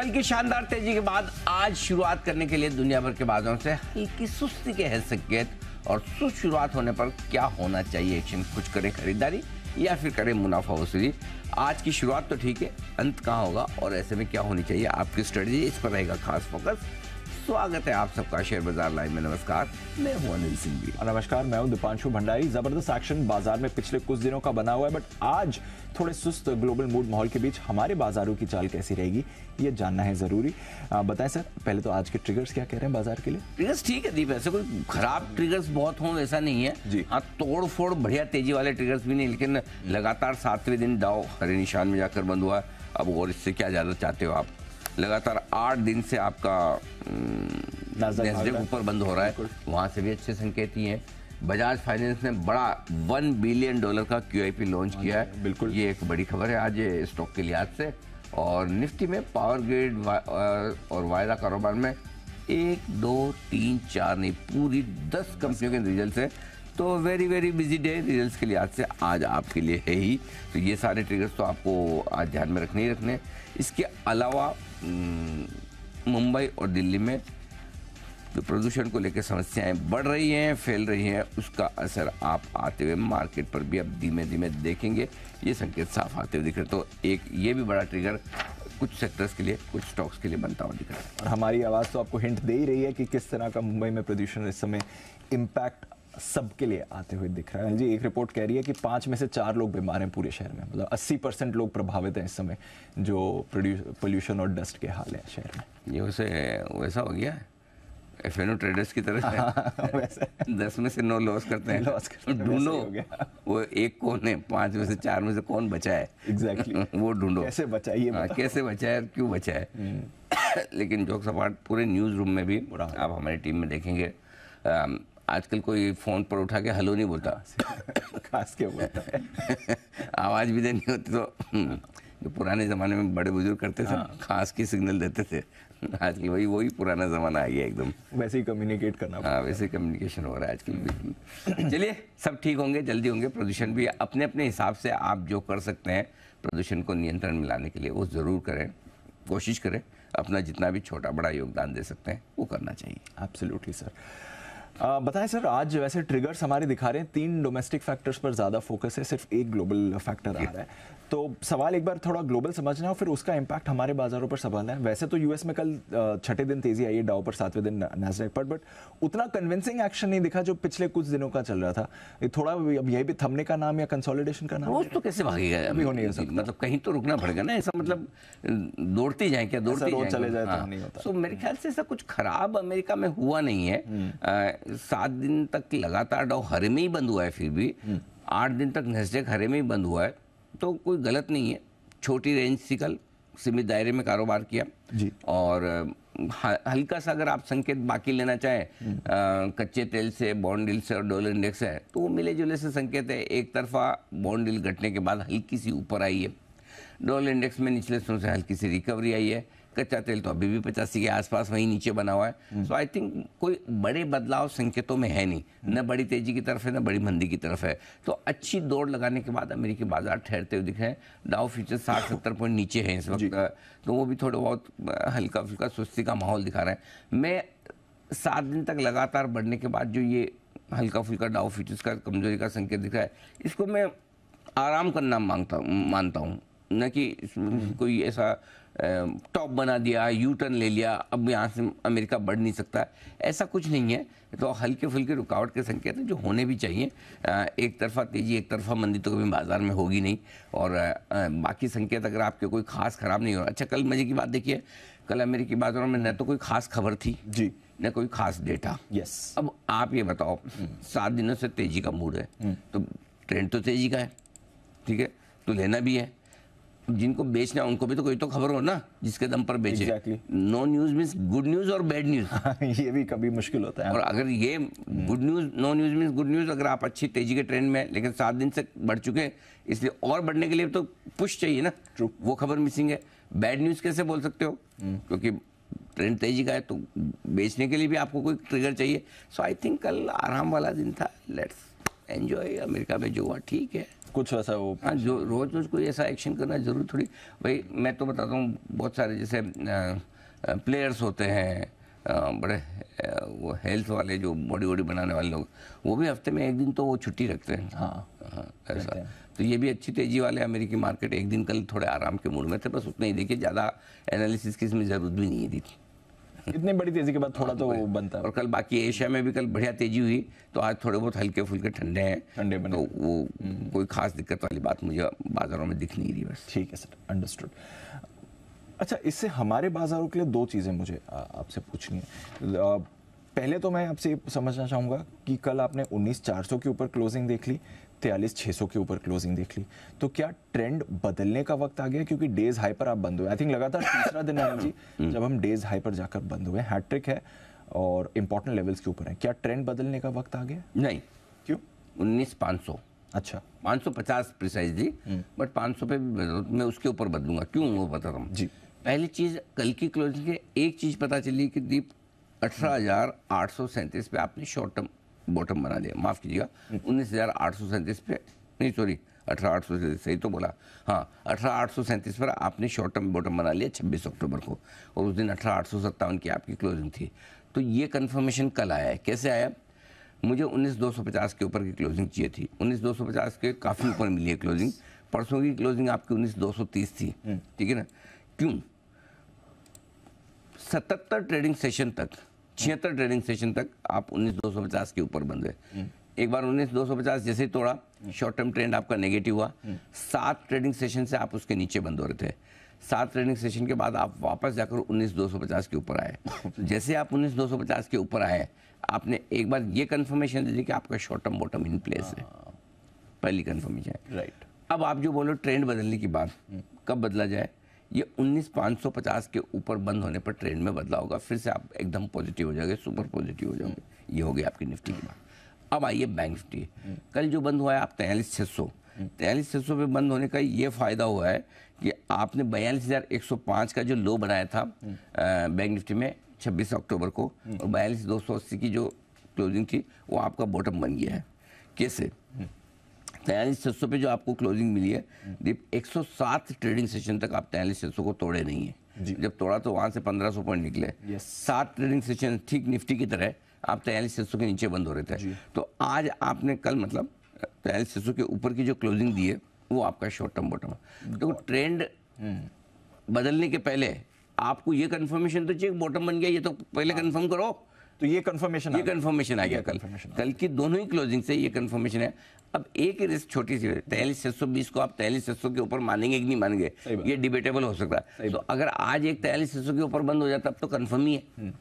कल की शानदार तेजी के बाद आज शुरुआत करने के लिए दुनिया भर के बाजारों से हल्की सुस्ती के है संकेत और सुस्त शुरुआत होने पर क्या होना चाहिए एक्शन कुछ करें खरीदारी या फिर करें मुनाफा वसूली आज की शुरुआत तो ठीक है अंत कहाँ होगा और ऐसे में क्या होनी चाहिए आपकी स्ट्रेटजी इस पर रहेगा खास फोकस स्वागत है आप सबका शेयर बाजार लाइव में नमस्कार मैं हूं अनिल सिंह नमस्कार मैं हूं दीपांशु भंडारी जबरदस्त एक्शन बाजार में पिछले कुछ दिनों का बना हुआ है बट आज थोड़े सुस्त ग्लोबल मूड माहौल के बीच हमारे बाजारों की चाल कैसी रहेगी ये जानना है जरूरी बताएं सर पहले तो आज के ट्रिगर्स क्या कह रहे हैं बाजार के लिए ट्रिगर्स ठीक है दीप ऐसे कोई खराब ट्रिगर्स बहुत हों ऐसा नहीं है जी हाँ तोड़ फोड़ बढ़िया तेजी वाले ट्रिगर्स भी नहीं लेकिन लगातार सातवें दिन दाव हरे निशान में जाकर बंद हुआ अब और इससे क्या ज्यादा चाहते हो आप लगातार आठ दिन से आपका हम्म, ऊपर बंद हो रहा है वहाँ से भी अच्छे संकेत ही हैं बजाज फाइनेंस ने बड़ा वन बिलियन डॉलर का क्यू लॉन्च किया है हाँ बिल्कुल ये एक बड़ी खबर है आज स्टॉक के लिहाज से और निफ्टी में पावर ग्रिड और वायदा कारोबार में एक दो तीन चार नहीं पूरी दस कंपनियों के रिजल्ट है तो very very busy day results के लिहाज से आज आपके लिए है ही तो ये सारे ट्रिगर्स तो आपको आज ध्यान में रखने ही रखने इसके अलावा हम्म, मुंबई और दिल्ली में जो प्रदूषण को लेकर समस्याएं बढ़ रही हैं फैल रही हैं उसका असर आप आते हुए मार्केट पर भी अब धीमे धीमे देखेंगे ये संकेत साफ आते हुए दिख रहे तो एक ये भी बड़ा ट्रिगर कुछ सेक्टर्स के लिए कुछ स्टॉक्स के लिए बनता हुआ दिख रहा है और हमारी आवाज़ तो आपको हिंट दे ही रही है कि किस तरह का मुंबई में प्रदूषण इस समय इम्पैक्ट सबके लिए आते हुए दिख रहा है जी एक रिपोर्ट कह रही है कि पांच में से चार लोग बीमार हैं पूरे शहर में मतलब अस्सी परसेंट लोग प्रभावित हैं इस समय जो पोल्यूशन और डस्ट के हाल है शहर में ये वैसे वैसा हो गया एफ एन ओ ट्रेडर्स की तरह दस में से नौ लॉस करते हैं लॉस ढूंढो वो एक कौन है पांच में से चार में से कौन बचा है एग्जैक्टली exactly. वो ढूंढो कैसे बचाइए हाँ, कैसे बचाए और क्यों बचाए हम्म। लेकिन जोक सपाट पूरे न्यूज़ रूम में भी आप हमारी टीम में देखेंगे आजकल कोई फ़ोन पर उठा के हेलो नहीं बोलता खास के बोलता है आवाज़ भी देनी होती तो हम्म, जो पुराने ज़माने में बड़े बुजुर्ग करते थे हाँ। खास की सिग्नल देते थे आजकल वही वही पुराना ज़माना आ गया एकदम वैसे ही कम्युनिकेट करना हाँ वैसे कम्युनिकेशन हो रहा है आजकल बिल्कुल चलिए सब ठीक होंगे जल्दी होंगे प्रदूषण भी अपने अपने हिसाब से आप जो कर सकते हैं प्रदूषण को नियंत्रण में लाने के लिए वो ज़रूर करें कोशिश करें अपना जितना भी छोटा बड़ा योगदान दे सकते हैं वो करना चाहिए एब्सोल्युटली सर बताएं सर आज वैसे ट्रिगर्स हमारे दिखा रहे हैं तीन डोमेस्टिक फैक्टर्स पर ज़्यादा फोकस है सिर्फ एक ग्लोबल फैक्टर आ रहा है तो सवाल एक बार थोड़ा ग्लोबल समझना है और फिर उसका इम्पैक्ट हमारे बाजारों पर संभालना है वैसे तो यूएस में कल छठे दिन तेजी आई है डाउ पर सातवें दिन नेसडेक पर बट उतना कन्विंसिंग एक्शन नहीं दिखा जो पिछले कुछ दिनों का चल रहा था थोड़ा अब यही भी थमने का नाम या कंसोलिडेशन का नाम तो कैसे भागेगा अभी होने मतलब कहीं तो रुकना पड़ेगा ना ऐसा मतलब दौड़ते जाए क्या दौड़ते चले जाए तो हाँ। मेरे ख्याल से ऐसा कुछ खराब अमेरिका में हुआ नहीं है हम्म। सात दिन तक लगातार डाउ हरे में ही बंद हुआ है फिर भी हम्म। आठ दिन तक नजदेक हरे में ही बंद हुआ है तो कोई गलत नहीं है छोटी रेंज से कल सीमित दायरे में कारोबार किया जी और हल्का सा अगर आप संकेत बाकी लेना चाहें हम्म। कच्चे तेल से बॉन्ड डील से और डॉलर इंडेक्स से तो वो मिले जुले से संकेत है एक तरफा बॉन्ड डील घटने के बाद हल्की सी ऊपर आई है डॉलर इंडेक्स में निचले स्तर से हल्की सी रिकवरी आई है कच्चा तेल तो अभी भी पचासी के आसपास वहीं नीचे बना हुआ है सो आई थिंक कोई बड़े बदलाव संकेतों में है नहीं हम्म। न बड़ी तेजी की तरफ है न बड़ी मंदी की तरफ है तो अच्छी दौड़ लगाने के बाद अमेरिकी बाजार ठहरते हुए हैं डाउ फ्यूचर साठ सत्तर पॉइंट नीचे है इस वक्त तो वो भी थोड़ा बहुत हल्का फुल्का सुस्ती का माहौल दिखा रहे हैं मैं सात दिन तक लगातार बढ़ने के बाद जो ये हल्का फुल्का डाउ फ्यूचर्स का कमजोरी का संकेत दिख रहा है इसको मैं आराम करना मांगता मानता हूँ न कि हम्म। कोई ऐसा टॉप बना दिया यू टर्न ले लिया अब यहाँ से अमेरिका बढ़ नहीं सकता ऐसा कुछ नहीं है तो हल्के फुल्के रुकावट के संकेत हैं जो होने भी चाहिए एक तरफा तेजी एक तरफा मंदी तो कभी बाजार में होगी नहीं और बाकी संकेत अगर आपके कोई खास खराब नहीं हो अच्छा कल मजे की बात देखिए कल अमेरिकी बाजारों में न तो कोई खास खबर थी जी न कोई खास डेटा यस अब आप ये बताओ हम्म। सात दिनों से तेजी का मूड है हम्म। तो ट्रेंड तो तेजी का है ठीक है तो लेना भी है जिनको बेचना उनको भी तो कोई तो खबर हो ना जिसके दम पर बेचे no news means good news और बैड न्यूज हाँ, ये भी कभी मुश्किल होता है और अगर ये good news no news means good news अगर आप अच्छी तेजी के ट्रेंड में लेकिन सात दिन से बढ़ चुके इसलिए और बढ़ने के लिए तो पुश चाहिए ना ट्रू वो खबर मिसिंग है बैड न्यूज कैसे बोल सकते हो hmm. क्योंकि ट्रेंड तेजी का है तो बेचने के लिए भी आपको कोई ट्रिगर चाहिए सो आई थिंक कल आराम वाला दिन था लेट्स एंजॉय अमेरिका में जो हुआ ठीक है कुछ वैसा वो हाँ जो रोज़ रोज़ कोई ऐसा एक्शन करना जरूरी थोड़ी भाई मैं तो बताता हूँ बहुत सारे जैसे प्लेयर्स होते हैं बड़े वो हेल्थ वाले जो बॉडी वॉडी बनाने वाले लोग वो भी हफ्ते में एक दिन तो वो छुट्टी रखते हैं हाँ हाँ ऐसा तो ये भी अच्छी तेजी वाले अमेरिकी मार्केट एक दिन कल थोड़े आराम के मूड में थे बस उतना ही देखिए ज़्यादा एनालिसिस की इसमें ज़रूरत भी नहीं है दी इतनी बड़ी तेजी के बाद थोड़ा तो, हाँ, तो बनता है और कल बाकी एशिया में भी कल बढ़िया तेजी हुई तो आज थोड़े बहुत हल्के फुल्के ठंडे हैं ठंडे बने तो वो हम्म। कोई खास दिक्कत वाली बात मुझे बाजारों में दिख नहीं रही बस ठीक है सर अंडरस्टूड अच्छा इससे हमारे बाजारों के लिए दो चीज़ें मुझे आपसे पूछनी है पहले तो मैं आपसे समझना चाहूँगा कि कल आपने उन्नीस चार सौ के ऊपर क्लोजिंग देख ली तेलीस छः सौ के ऊपर क्लोजिंग देख ली तो क्या ट्रेंड बदलने का वक्त आ गया क्योंकि डेज हाई पर आप बंद हुए आई थिंक लगातार तीसरा दिन है जी हम्म। जब हम डेज हाई पर जाकर बंद हुए हैट्रिक है और इम्पोर्टेंट लेवल्स के ऊपर है क्या ट्रेंड बदलने का वक्त आ गया नहीं क्यों उन्नीस पाँच सौ अच्छा 550 प्रिसाइजली बट पाँच सौ पे मैं उसके ऊपर बदलूंगा क्यों वो बता रहा हूँ जी पहली चीज़ कल की क्लोजिंग एक चीज़ पता चली कि दीप अठारह हजार आठ सौ सैंतीस पे आपने शॉर्ट टर्म बॉटम बना दिया माफ़ कीजिएगा उन्नीस पे नहीं सॉरी अठारह सही तो बोला हाँ अठारह पर आपने शॉर्ट टर्म बॉटम बना लिया छब्बीस अक्टूबर को और उस दिन अठारह की आपकी क्लोजिंग थी तो ये कन्फर्मेशन कल आया है कैसे आया मुझे उन्नीस दो सौ पचास के ऊपर की क्लोजिंग चाहिए थी उन्नीस दो सौ पचास के काफ़ी ऊपर मिली है क्लोजिंग परसों की क्लोजिंग आपकी उन्नीस दो सौ तीस थी हम्म। ठीक है ना क्यों सतहत्तर ट्रेडिंग सेशन तक छिहत्तर ट्रेनिंग सेशन तक आप उन्नीस दो सौ पचास के ऊपर बन गए हम्म। एक बार उन्नीस दो सौ पचास जैसे ही तोड़ा शॉर्ट टर्म ट्रेंड आपका नेगेटिव हुआ हम्म। सात ट्रेडिंग सेशन से आप उसके नीचे बंद हो रहे थे सात ट्रेडिंग सेशन के बाद आप वापस जाकर उन्नीस दो सौ पचास के ऊपर आए जैसे आप उन्नीस दो सौ पचास के ऊपर आए आपने एक बार ये कन्फर्मेशन दे दी कि आपका short term bottom in place है हाँ। पहली कन्फर्मेशन राइट अब आप जो बोलो ट्रेंड बदलने की बात हम्म। कब बदला जाए ये उन्नीस पाँच सौ पचास के ऊपर बंद होने पर ट्रेंड में बदलाव होगा फिर से आप एकदम पॉजिटिव हो जाएंगे सुपर पॉजिटिव हो जाओगे हम्म। ये हो गया आपकी निफ्टी की बात अब आइए बैंक निफ्टी हम्म। कल जो बंद हुआ है आप तैयलीस छः सौ हम्म। तैयलीस छः सौ पे बंद होने का ये फ़ायदा हुआ है कि आपने बयालीस हज़ार एक सौ पाँच का जो लो बनाया था बैंक निफ्टी में छब्बीस अक्टूबर को और बयालीस दो सौ अस्सी की जो क्लोजिंग थी वो आपका बॉटम बन गया है कैसे तैंतालीस छः पे जो आपको क्लोजिंग मिली है दीप 107 ट्रेडिंग सेशन तक आप तैंतालीस छः को तोड़े नहीं है जब तोड़ा तो वहाँ से 1500 पॉइंट निकले सात ट्रेडिंग सेशन ठीक निफ्टी की तरह आप तैंतालीस छः के नीचे बंद हो रहे थे तो आज आपने कल मतलब तैंतालीस छः के ऊपर की जो क्लोजिंग दी है वो आपका शॉर्ट टर्म बॉटम तो ट्रेंड हम्म। बदलने के पहले आपको ये कन्फर्मेशन तो चाहिए बॉटम बन गया ये तो पहले कन्फर्म हाँ। करो तो ये कंफर्मेशन ये कंफर्मेशन आ गया कल कल की दोनों ही क्लोजिंग से ये कंफर्मेशन है अब एक ही छोटी सी तैयलीस छह सौ बीस को आप तैयलीस छह सौ के ऊपर मानेंगे कि नहीं मानेंगे ये डिबेटेबल हो सकता है तो अगर आज एक तैयलीस छह सौ के ऊपर बंद हो जाता अब तो कन्फर्म ही है हम्म।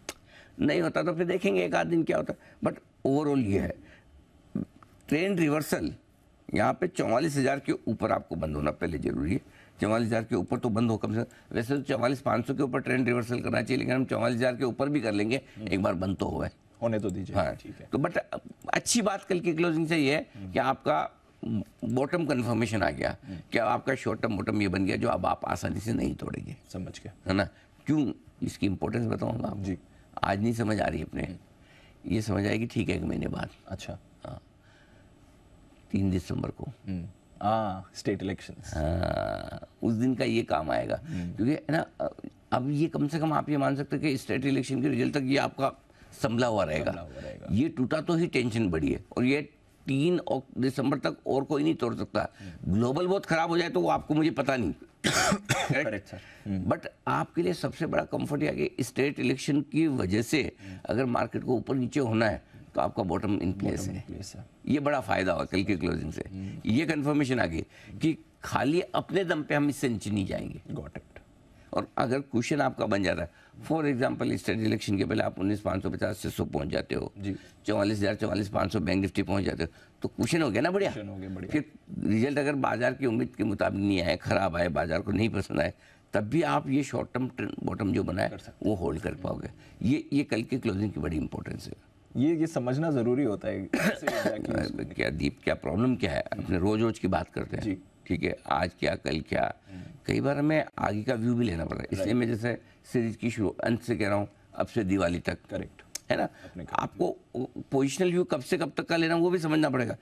नहीं होता तो फिर देखेंगे एक आध दिन क्या होता बट ओवरऑल ये है ट्रेन रिवर्सल यहाँ पे चौवालीस हज़ार के ऊपर आपको बंद होना पहले जरूरी है चौवालीस हज़ार के ऊपर तो बंद हो कम से कम वैसे तो चौवालीस पाँच सौ के ऊपर ट्रेन रिवर्सल करना चाहिए लेकिन हम चौवालीस हज़ार के ऊपर भी कर लेंगे हम्म। एक बार बंद तो हुआ है होने तो दीजिए हाँ तो बट अच्छी बात कल की क्लोजिंग से ये है कि आपका बॉटम कन्फर्मेशन आ गया कि आपका शॉर्ट टर्म बॉटम ये बन गया जो अब आप आसानी से नहीं तोड़ेंगे समझ के है ना क्यों इसकी इंपॉर्टेंस बताऊंगा जी आज नहीं समझ आ रही अपने हम्म। ये समझ आएगी ठीक है एक महीने बाद अच्छा हाँ। तीन दिसंबर को हम्म। आ, स्टेट इलेक्शन हाँ उस दिन का ये काम आएगा हम्म। क्योंकि है ना अब ये कम से कम आप ये मान सकते हैं कि स्टेट इलेक्शन के रिजल्ट तक ये आपका संभला हुआ रहेगा ये टूटा तो ही टेंशन बढ़ी है और ये तीन दिसंबर तक और कोई नहीं तोड़ सकता ग्लोबल बहुत खराब हो जाए तो वो आपको मुझे पता नहीं बट अच्छा। हम्म। आपके लिए सबसे बड़ा कंफर्ट यह कि स्टेट इलेक्शन की वजह से अगर मार्केट को ऊपर नीचे होना है तो आपका बॉटम इन प्लेस है ये बड़ा फायदा हुआ कल की क्लोजिंग से हम्म। ये कंफर्मेशन आ गई कि खाली अपने दम पे हम इससे नीचे नहीं जाएंगे गॉट इट और अगर क्वेश्चन आपका बन जाता है फॉर एग्जाम्पल स्टेट इलेक्शन के पहले आप उन्नीस पाँच सौ पचास छः सौ पहुँच जाते हो चौवालीस हज़ार चौवालीस पाँच सौ बैंक निफ्टी पहुँच जाते हो तो क्वेश्चन हो गया ना बढ़िया फिर रिजल्ट अगर बाजार की उम्मीद के मुताबिक नहीं आए खराब आए बाजार को नहीं पसंद आए तब भी आप ये शॉर्ट टर्म ट्रेन बॉटम जो बनाए वो होल्ड कर पाओगे ये ये कल की क्लोजिंग की बड़ी इंपॉर्टेंस है ये ये समझना ज़रूरी होता है क्या दीप क्या प्रॉब्लम क्या है अपने रोज़ रोज़ की बात करते हैं ठीक है आज क्या कल क्या कई बार हमें आगे का व्यू भी लेना पड़ता है इसलिए मैं जैसे सीरीज की शुरू अंत से कह रहा हूँ अब से दिवाली तक करेक्ट है ना आपको पोजिशनल व्यू कब से कब तक का लेना वो भी समझना पड़ेगा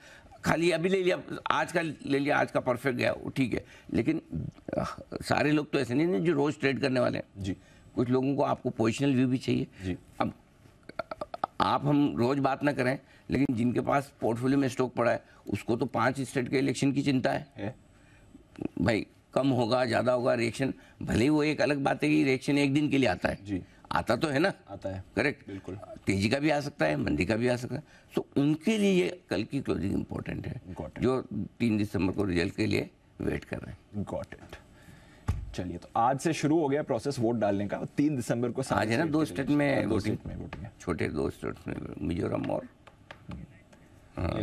खाली अभी ले लिया आज का ले लिया आज का परफेक्ट गया वो ठीक है लेकिन सारे लोग तो ऐसे नहीं जो रोज़ ट्रेड करने वाले हैं जी कुछ लोगों को आपको पोजिशनल व्यू भी चाहिए जी अब आप हम रोज़ बात ना करें लेकिन जिनके पास पोर्टफोलियो में स्टॉक पड़ा है उसको तो पांच स्टेट के इलेक्शन की चिंता है, है? भाई कम होगा ज़्यादा होगा रिएक्शन भले ही वो एक अलग बात है कि रिएक्शन एक दिन के लिए आता है जी आता तो है ना आता है करेक्ट बिल्कुल तेजी का भी आ सकता है मंदी का भी आ सकता है तो उनके लिए ये कल की क्लोजिंग इंपॉर्टेंट है जो तीन दिसंबर को रिजल्ट के लिए वेट कर रहे हैं गॉट इट चलिए तो आज से शुरू हो गया प्रोसेस वोट डालने का तीन दिसंबर को आज है ना दो स्टेट में वोटिंग छोटे दो स्टेट में मिजोरम और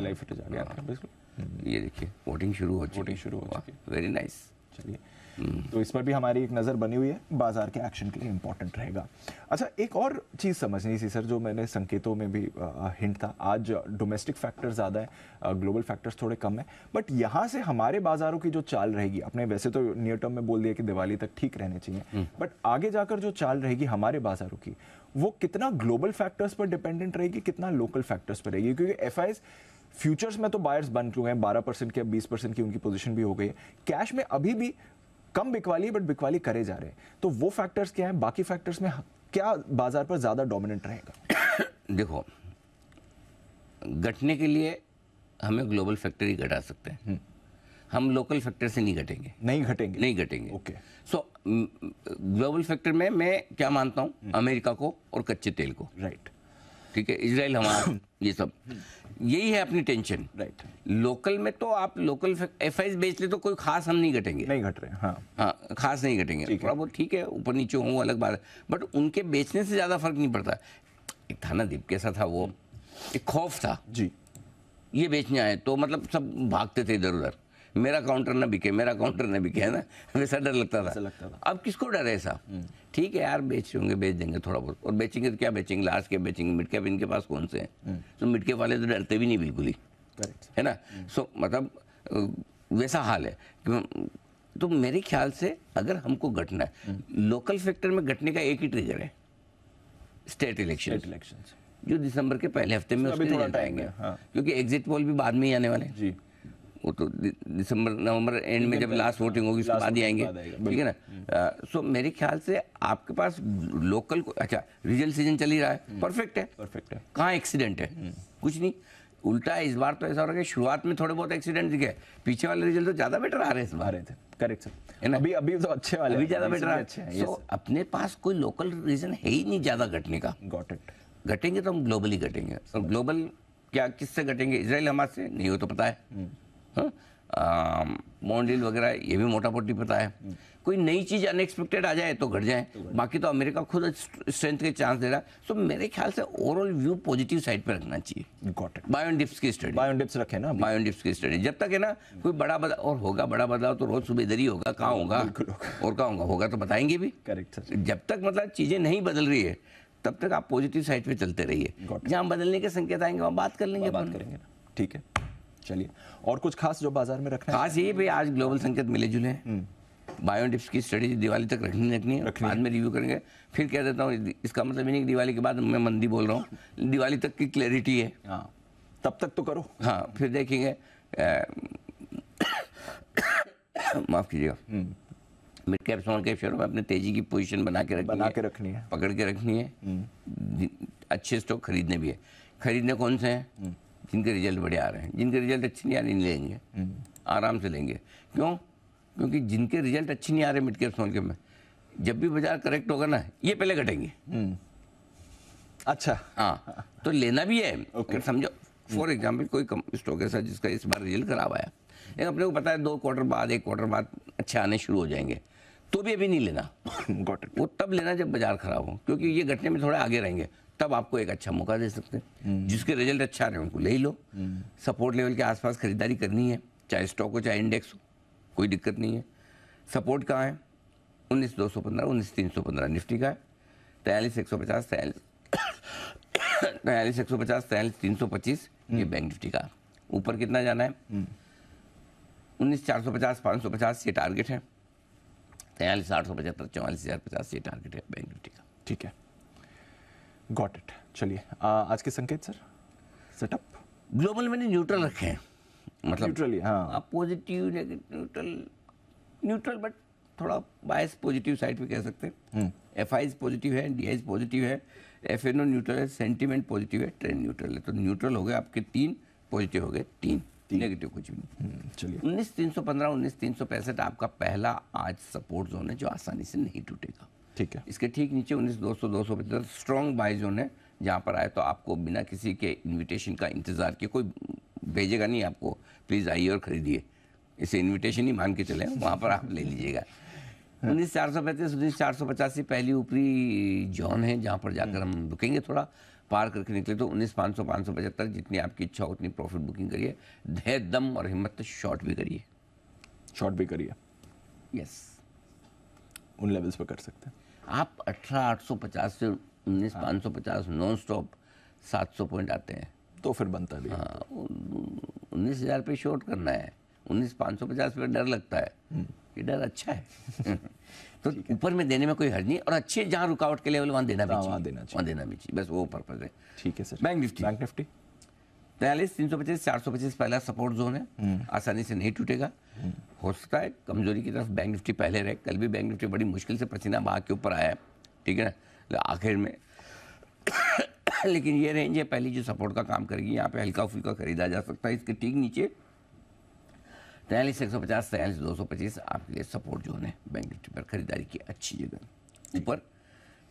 लाइफ हाँ। बिल्कुल हम्म। ये देखिए वोटिंग शुरू हो वोटिंग शुरू हो चुकी वेरी नाइस चलिए हम्म। हम्म। तो इस पर भी हमारी एक नज़र बनी हुई है बाजार के एक्शन के लिए इम्पोर्टेंट रहेगा अच्छा एक और चीज़ समझनी थी सर जो मैंने संकेतों में भी आ, हिंट था आज डोमेस्टिक फैक्टर ज़्यादा है ग्लोबल फैक्टर्स थोड़े कम है बट यहाँ से हमारे बाजारों की जो चाल रहेगी अपने वैसे तो नियर टर्म में बोल दिया कि दिवाली तक ठीक रहने चाहिए बट आगे जाकर जो चाल रहेगी हमारे बाजारों की वो कितना ग्लोबल फैक्टर्स पर डिपेंडेंट रहेगी कितना लोकल फैक्टर्स पर रहेगी क्योंकि एफ फ्यूचर्स में तो बायर्स बन चुके हैं बारह परसेंट के बीस परसेंट की उनकी पोजीशन भी हो गई है कैश में अभी भी कम बिकवाली बट बिकवाली करे जा रहे हैं तो वो फैक्टर्स क्या हैं बाकी फैक्टर्स में क्या बाजार पर ज़्यादा डोमिनेंट रहेगा देखो घटने के लिए हमें ग्लोबल फैक्टर ही घटा सकते हैं हम्म। हम लोकल फैक्टर से नहीं घटेंगे नहीं घटेंगे नहीं घटेंगे ओके सो ग्लोबल फैक्टर में मैं क्या मानता हूँ हम्म। अमेरिका को और कच्चे तेल को राइट ठीक है इसराइल हमारा ये सब यही है अपनी टेंशन राइट लोकल में तो आप लोकल एफ आई बेच ले तो कोई खास हम नहीं घटेंगे नहीं घट रहे हाँ हाँ खास नहीं घटेंगे थोड़ा बहुत ठीक है ऊपर नीचे हों अलग बात है बट उनके बेचने से ज़्यादा फर्क नहीं पड़ता एक था ना दीप कैसा था वो एक खौफ था जी ये बेचने आए तो मतलब सब भागते थे इधर उधर मेरा काउंटर ना बिके मेरा काउंटर ना बिके है ना वैसा डर लगता था लगता था अब किसको डर है ऐसा हम्म। ठीक है यार बेच होंगे बेच देंगे थोड़ा बहुत और बेचेंगे तो क्या बेचेंगे लास्ट के बेचेंगे मिड कैप इनके पास कौन से हैं हम्म। तो मिटके वाले तो डरते भी नहीं बिल्कुल ही है ना सो हम्म। मतलब वैसा हाल है तो मेरे ख्याल से अगर हमको घटना है लोकल फैक्टर में घटने का एक ही ट्रिगर है स्टेट इलेक्शन इलेक्शन जो दिसंबर के पहले हफ्ते में उसमें आएंगे हाँ। क्योंकि एग्जिट पोल भी बाद में ही आने वाले हैं वो तो दिसंबर नवंबर एंड में जब लास्ट वोटिंग होगी उसके बाद ही आएंगे ठीक है ना सो मेरे ख्याल से आपके पास लोकल को अच्छा रिजल सीजन चल ही रहा है परफेक्ट हम्म। है परफेक्ट है कहाँ एक्सीडेंट है हम्म। कुछ नहीं उल्टा इस बार तो ऐसा हो रहा है शुरुआत में थोड़े बहुत एक्सीडेंट दिखे पीछे वाले रिजल्ट तो ज्यादा बेटर आ रहे हैं इस बार थे करेक्ट सर अभी अभी तो अच्छे वाले अभी ज्यादा बेटर अच्छे हैं सो अपने पास कोई लोकल रीजन है ही नहीं ज्यादा घटने का गॉट इट घटेंगे तो हम ग्लोबली घटेंगे और ग्लोबल क्या किससे घटेंगे इसराइल हमारे से नहीं हो तो पता है हम्म। हाँ? मोनडील वगैरह ये भी मोटा मोटी पता है कोई नई चीज़ अनएक्सपेक्टेड आ तो जाए तो घट जाए बाकी तो अमेरिका खुद स्ट्रेंथ के चांस दे रहा है तो मेरे ख्याल से ओवरऑल व्यू पॉजिटिव साइड पर रखना चाहिए गॉट इट बायोडिप्स की स्टडी बायोडिप्स रखे ना बायोडिप्स की स्टडी जब तक है ना कोई बड़ा बदलाव और होगा बड़ा बदलाव तो रोज सुबह इधर ही होगा कहाँ हाँ, होगा और कहाँ होगा होगा तो बताएंगे भी करेक्ट सर जब तक मतलब चीज़ें नहीं बदल रही है तब तक आप पॉजिटिव साइड पर चलते रहिए जहाँ बदलने के संकेत आएंगे वहाँ बात कर लेंगे बात करेंगे ठीक है चलिए और कुछ खास जो बाजार में रखना खास यही भाई आज ग्लोबल संकेत मिले जुले हैं हम्म। बायोटिप्स की स्ट्रेटेजी दिवाली तक रखनी रखनी है बाद में रिव्यू करेंगे फिर कह देता हूँ इसका मतलब ये नहीं दिवाली के बाद मैं मंदी बोल रहा हूँ दिवाली तक की क्लैरिटी है हाँ तब तक तो करो हाँ फिर देखेंगे माफ़ कीजिएगा मिड कैप स्मॉल कैप शेयरों में अपने तेजी की पोजीशन बना के रखनी बना के रखनी है पकड़ के रखनी है हम्म। अच्छे स्टॉक खरीदने भी है खरीदने कौन से हैं हम्म। जिनके रिजल्ट बड़े आ रहे हैं जिनके रिजल्ट अच्छे नहीं आ रहे लेंगे आराम से लेंगे क्यों क्योंकि जिनके रिजल्ट अच्छे नहीं आ रहे मिड कैप्स मार्केट में जब भी बाजार करेक्ट होगा ना ये पहले घटेंगे हम्म। अच्छा हाँ तो लेना भी है समझो फॉर एग्जाम्पल कोई स्टॉक ऐसा जिसका इस बार रिजल्ट खराब आया लेकिन अपने को पता है दो क्वार्टर बाद एक क्वार्टर बाद अच्छे आने शुरू हो जाएंगे तो भी अभी नहीं लेना वो तब लेना जब बाजार खराब हो क्योंकि ये घटने में थोड़ा आगे रहेंगे तब आपको एक अच्छा मौका दे सकते हैं हम्म। जिसके रिजल्ट अच्छा रहे उनको ले ही लो सपोर्ट हम्म। लेवल के आसपास खरीदारी करनी है चाहे स्टॉक हो चाहे इंडेक्स हो कोई दिक्कत नहीं है सपोर्ट कहाँ है उन्नीस दो सौ पंद्रह उन्नीस तीन सौ पंद्रह निफ्टी का है तैयलीस एक सौ पचास तैयलीस तैयलीस एक सौ पचास तैयलीस तीन सौ पच्चीस ये बैंक हम्म। निफ्टी का ऊपर कितना जाना है उन्नीस चार सौ पचास पाँच सौ पचास ये टारगेट है तैयलीस आठ सौ पचहत्तर चौवालीस हज़ार पचास ये टारगेट है बैंक निफ्टी का ठीक है गॉट इट चलिए आज के संकेत सर सेटअप ग्लोबल मैंने न्यूट्रल रखे हैं मतलब न्यूट्रल हाँ आप पॉजिटिव न्यूट्रल न्यूट्रल बट थोड़ा बायस पॉजिटिव साइड पे कह सकते हैं एफ आई पॉजिटिव है डी आई पॉजिटिव है एफ एन ओ न्यूट्रल है सेंटिमेंट पॉजिटिव है ट्रेंड न्यूट्रल है तो न्यूट्रल हो गए आपके तीन पॉजिटिव हो गए तीन नेगेटिव कुछ भी नहीं हम्म, चलिए उन्नीस तीन सौ पंद्रह उन्नीस तीन सौ पैंसठ आपका पहला आज सपोर्ट जोन है जो आसानी से नहीं टूटेगा ठीक है इसके ठीक नीचे उन्नीस दो सौ दो सौ पचहत्तर स्ट्रॉन्ग बाई जोन है जहाँ पर आए तो आपको बिना किसी के इन्विटेशन का इंतज़ार किए कोई भेजेगा नहीं आपको प्लीज़ आइए और ख़रीदिए इसे इन्विटेशन ही मान के चले वहाँ पर आप ले लीजिएगा हाँ। उन्नीस चार सौ पैंतीस उन्नीस चार सौ पचासी पहली ऊपरी जोन है जहाँ पर जाकर हाँ। हम रुकेंगे थोड़ा पार करके निकले तो उन्नीस पाँच सौ पाँच सौ पचहत्तर जितनी आपकी इच्छा उतनी प्रॉफिट बुकिंग करिए धैर्य दम और हिम्मत शॉर्ट भी करिए शॉर्ट भी करिए यस उन लेवल्स पर कर सकते हैं आप अठारह आठ सौ पचास से उन्नीस हाँ। पाँच सौ पचास नॉन स्टॉप सात सौ पॉइंट आते हैं तो फिर बनता नहीं हाँ उन्नीस हज़ार पे शॉर्ट करना है उन्नीस पाँच सौ पचास पर डर लगता है ये हम्म। डर अच्छा है तो ऊपर में देने में कोई हर्ज नहीं और अच्छे जहाँ रुकावट के लेवल हाँ, वहाँ देना भी चाहिए वहाँ देना चाहिए बस वो पर्पज है ठीक है sir bank Nifty bank Nifty तैयलीस तीन सौ पच्चीस चार सौ पच्चीस पहला सपोर्ट जोन है हम्म। आसानी से नहीं टूटेगा हम्म। हो सकता है कमजोरी की तरफ बैंक निफ्टी पहले रहे कल भी बैंक निफ्टी बड़ी मुश्किल से पसीना भाग के ऊपर आया है ठीक है ना आखिर में लेकिन ये रेंज है पहली जो सपोर्ट का काम करेगी यहाँ पे हल्का फुल्का खरीदा जा सकता है इसके ठीक नीचे तैयलीस एक सौ पचास तैयलीस दो सौ पच्चीस आपके लिए सपोर्ट जोन है बैंक निफ्टी पर खरीदारी की अच्छी जगह ऊपर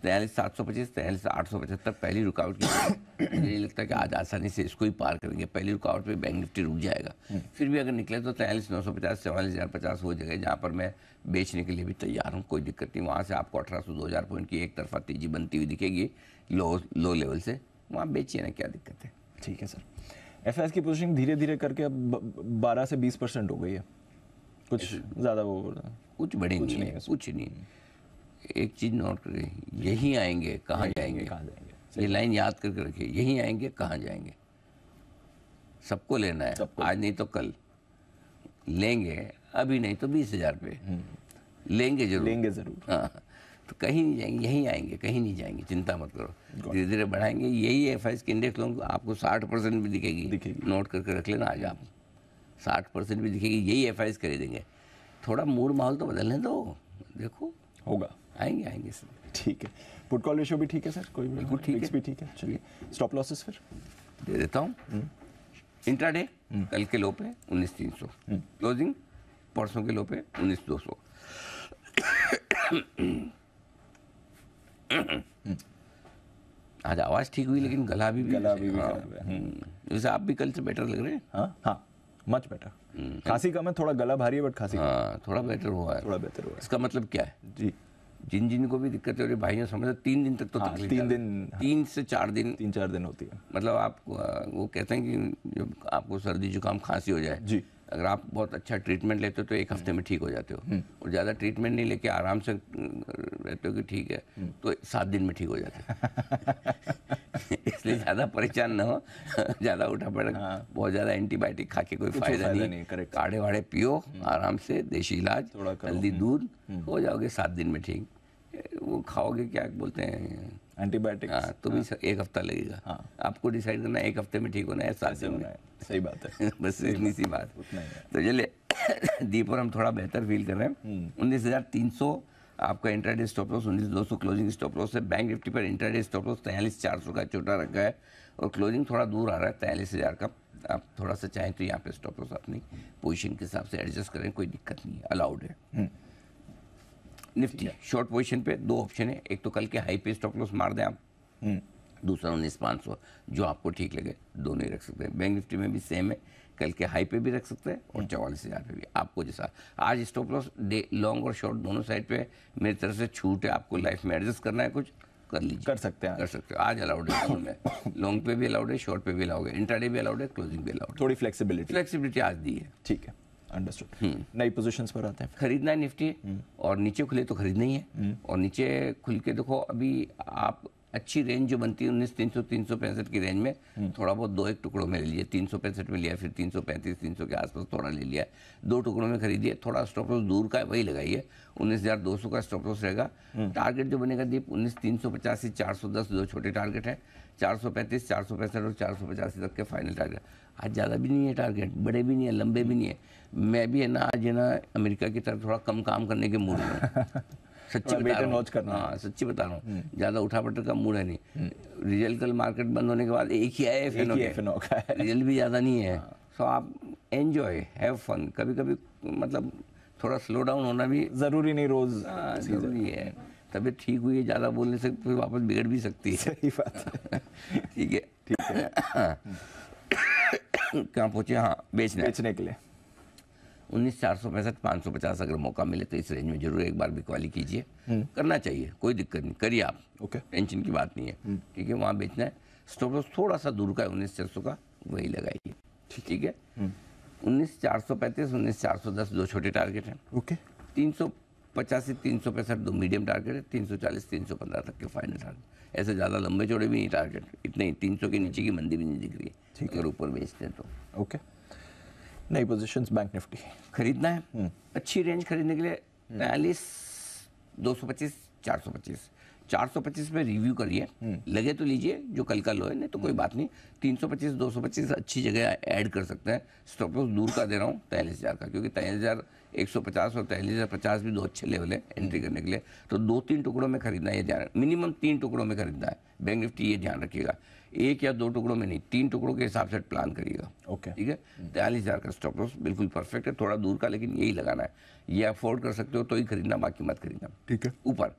तैयलीस सात सौ पच्चीस तैयलीस आठ सौ पचहत्तर पहली रुकावट की मुझे नहीं लगता है कि आज आसानी से इसको ही पार करेंगे पहली रुकावट पे बैंक निफ्टी रुक जाएगा हम्म। फिर भी अगर निकले तो तैयलीस नौ सौ पचास चवालीस हज़ार पचास हो जाएगा जहाँ पर मैं बेचने के लिए भी तैयार हूँ कोई दिक्कत नहीं वहाँ से आपको अठारह सौ दो हज़ार पॉइंट की एक तरफा तेजी बनती हुई दिखेगी लो लो लेवल से वहाँ बेचिए ना क्या दिक्कत है ठीक है सर एफ की पोजिशन धीरे धीरे करके अब बारह से बीस परसेंट हो गई है कुछ ज़्यादा वो कुछ बड़ी नहीं है कुछ नहीं एक चीज नोट करें यही आएंगे कहाँ जाएंगे कहाँ जाएंगे ये लाइन याद करके रखिए यही आएंगे कहाँ जाएंगे सबको लेना है सबको आज नहीं तो कल लेंगे अभी नहीं तो बीस हजार पे हम्म। लेंगे जरूर लेंगे जरूर हाँ तो कहीं नहीं जाएंगे यहीं आएंगे कहीं नहीं जाएंगे चिंता मत करो धीरे धीरे बढ़ाएंगे यही एफ आई के इंडेक्स लोग आपको साठ परसेंट भी दिखेगी दिखेगी नोट करके रख लेना आज आप साठ परसेंट भी दिखेगी यही एफ आई खरीदेंगे थोड़ा मूड माहौल तो बदलने दो देखो होगा आएंगे आएंगे सर ठीक है पुट कॉल रेशो भी ठीक है सर कोई बिल्कुल ठीक है भी ठीक है चलिए स्टॉप लॉसेस फिर दे देता हूँ इंट्राडे हम्म। हम्म। कल के लो पे उन्नीस तीन सौ क्लोजिंग हम्म। परसों के लो पे उन्नीस दो सौ आज आवाज ठीक हुई लेकिन गला भी, भी गला भी, भी, हाँ। भी जैसे आप भी कल से बेटर लग रहे हैं हाँ हाँ मच बेटर खांसी कम है थोड़ा गला भारी है बट खांसी हाँ थोड़ा बेटर हुआ है थोड़ा बेहतर हुआ है इसका मतलब क्या है जी जिन जिन को भी दिक्कत हो रही भाइयों समझ तीन दिन तक तो हाँ, तीन दिन हाँ। तीन से चार दिन तीन चार दिन होती है मतलब आप वो कहते हैं कि जब आपको सर्दी जुकाम खांसी हो जाए जी अगर आप बहुत अच्छा ट्रीटमेंट लेते हो तो एक हफ्ते हम्म। में ठीक हो जाते हो हम्म। और ज़्यादा ट्रीटमेंट नहीं लेके आराम से रहते हो कि ठीक है हम्म। तो सात दिन में ठीक हो जाते हो इसलिए ज़्यादा परेशान ना हो ज़्यादा उठा पड़ेगा हाँ। बहुत ज़्यादा एंटीबायोटिक खा के कोई फायदा नहीं, नहीं काढ़े वाड़े पियो हम्म। आराम से देशी इलाज थोड़ा हल्दी हम्म। दूध हम्म। हो जाओगे सात दिन में ठीक वो खाओगे क्या बोलते हैं एंटीबायोटिक हाँ तो भी हाँ, एक हफ्ता लगेगा हाँ, आपको डिसाइड करना एक हफ्ते में ठीक होना है सात दिन है सही बात है बस इतनी सी बात तो चलिए दीप और हम थोड़ा बेहतर फील कर रहे हैं उन्नीस हज़ार तीन सौ आपका इंटरडे स्टॉप लॉस उन्नीस दो सौ क्लोजिंग स्टॉप लॉस है बैंक निफ्टी पर इंटरडे स्टॉप लॉस तैयलीस चार सौ का छोटा रखा है और क्लोजिंग थोड़ा दूर आ रहा है तैयलीस हज़ार का आप थोड़ा सा चाहें तो यहाँ पे स्टॉप लॉस अपनी पोजिशन के हिसाब से एडजस्ट करें कोई दिक्कत नहीं है अलाउड है निफ्टी शॉर्ट पोजिशन पे दो ऑप्शन है एक तो कल के हाई पे स्टॉप लॉस मार दें आप हम्म। दूसरा उन्नीस पाँच सौ जो आपको ठीक लगे दोनों ही रख सकते हैं बैंक निफ्टी में भी सेम है कल के हाई पे भी रख सकते हैं और चवालीस हज़ार पे भी आपको जैसा आज स्टॉप लॉस डे लॉन्ग और शॉर्ट दोनों साइड पे मेरी तरफ से छूट है आपको लाइफ में एडजस्ट करना है कुछ कर लीजिए कर सकते हैं कर सकते हो आज अलाउड है में लॉन्ग पे भी अलाउड है शॉर्ट पे भी अलाउड है इंटरडे भी अलाउड है क्लोजिंग भी अलाउड थोड़ी फ्लेक्सीबिलिटी फ्लेक्सीबिलिटी आज दी है ठीक है अंडरस्टूड hmm. नई पोजीशंस पर आते हैं खरीदना है निफ्टी hmm. और नीचे खुले तो खरीदना ही है hmm. और नीचे खुल के देखो अभी आप अच्छी रेंज जो बनती है उन्नीस तीन सौ तीन सौ पैंसठ की रेंज में हम्म। थोड़ा बहुत दो एक टुकड़ों में ले लिया तीन सौ पैंसठ में लिया फिर तीन सौ पैंतीस तीन सौ के आसपास थोड़ा ले लिया दो टुकड़ों में खरीदिए थोड़ा स्टॉप लॉस दूर का वही लगाइए उन्नीस हज़ार दो सौ का स्टॉप लॉस रहेगा टारगेट हम्म। जो बनेगा दीप उन्नीस तीन सौ पचासी चार सौ दस दो छोटे टारगेट हैं चार सौ पैंतीस चार सौ पैंसठ और चार सौ पचासी तक के फाइनल टारगेट आज ज़्यादा भी नहीं है टारगेट बड़े भी नहीं है लंबे भी नहीं है मैं भी है ना आज है ना अमेरिका की तरफ थोड़ा कम काम करने के मूड में सच्ची बता रहा करना हाँ सच्ची बता रहा हूँ हम्म। ज़्यादा उठापटर का मूड है नहीं हम्म। रिजल्ट कल मार्केट बंद होने के बाद एक ही आया फेनो रिजल्ट भी ज़्यादा नहीं है सो हाँ। आप एंजॉय हैव फन कभी कभी मतलब थोड़ा स्लो डाउन होना भी ज़रूरी नहीं रोज़ हाँ, ज़रूरी है तबीयत ठीक हुई है ज़्यादा बोलने से फिर वापस बिगड़ भी सकती है सही बात ठीक है ठीक है कहाँ पहुँचे हाँ बेचने बेचने के लिए उन्नीस चार सौ पाँच सौ पचास अगर मौका मिले तो इस रेंज में जरूर एक बार बिकवाली कीजिए हम्म। करना चाहिए कोई दिक्कत नहीं करिए आप ओके टेंशन की बात नहीं है हम्म। ठीक है वहाँ बेचना है स्टॉप लॉस थोड़ा सा दूर का है उन्नीस चार सौ का वही लगाइए ठीक है हम्म। उन्नीस चार सौ पैंतीस उन्नीस चार सौ दस दो छोटे टारगेट हैं ओके तीन सौ पचासी तीन सौ पैंसठ दो मीडियम टारगेट है तीन सौ चालीस तीन सौ पंद्रह तक के फाइनल टारगेट ऐसे ज़्यादा लंबे चौड़े भी नहीं टारगेट इतने ही तीन सौ के नीचे की मंदी भी नहीं दिख रही है ऊपर बेचते हैं तो ओके नई पोजीशंस बैंक निफ्टी खरीदना है हम्म। अच्छी रेंज खरीदने के लिए बयालीस हम्म। दो सौ पच्चीस चार सौ पच्चीस चार सौ पच्चीस में रिव्यू करिए हम्म। लगे तो लीजिए जो कल का लो है नहीं तो कोई बात नहीं तीन सौ पच्चीस दो सौ पच्चीस अच्छी जगह ऐड कर सकते हैं स्टॉप दूर का दे रहा हूँ तैयलीस हज़ार का क्योंकि तैयलीस हज़ार 150 और तहली से पचास भी दो अच्छे लेवल है एंट्री करने के लिए तो दो तीन टुकड़ों में खरीदना ये ध्यान मिनिमम तीन टुकड़ों में खरीदना है बैंक निफ्टी ये ध्यान रखिएगा एक या दो टुकड़ों में नहीं तीन टुकड़ों के हिसाब से प्लान करिएगा ओके ठीक है तैयलीस हज़ार का स्टॉक लॉस बिल्कुल परफेक्ट है थोड़ा दूर का लेकिन यही लगाना है ये अफोर्ड कर सकते हो तो ही खरीदना बाकी मत खरीदना ठीक है ऊपर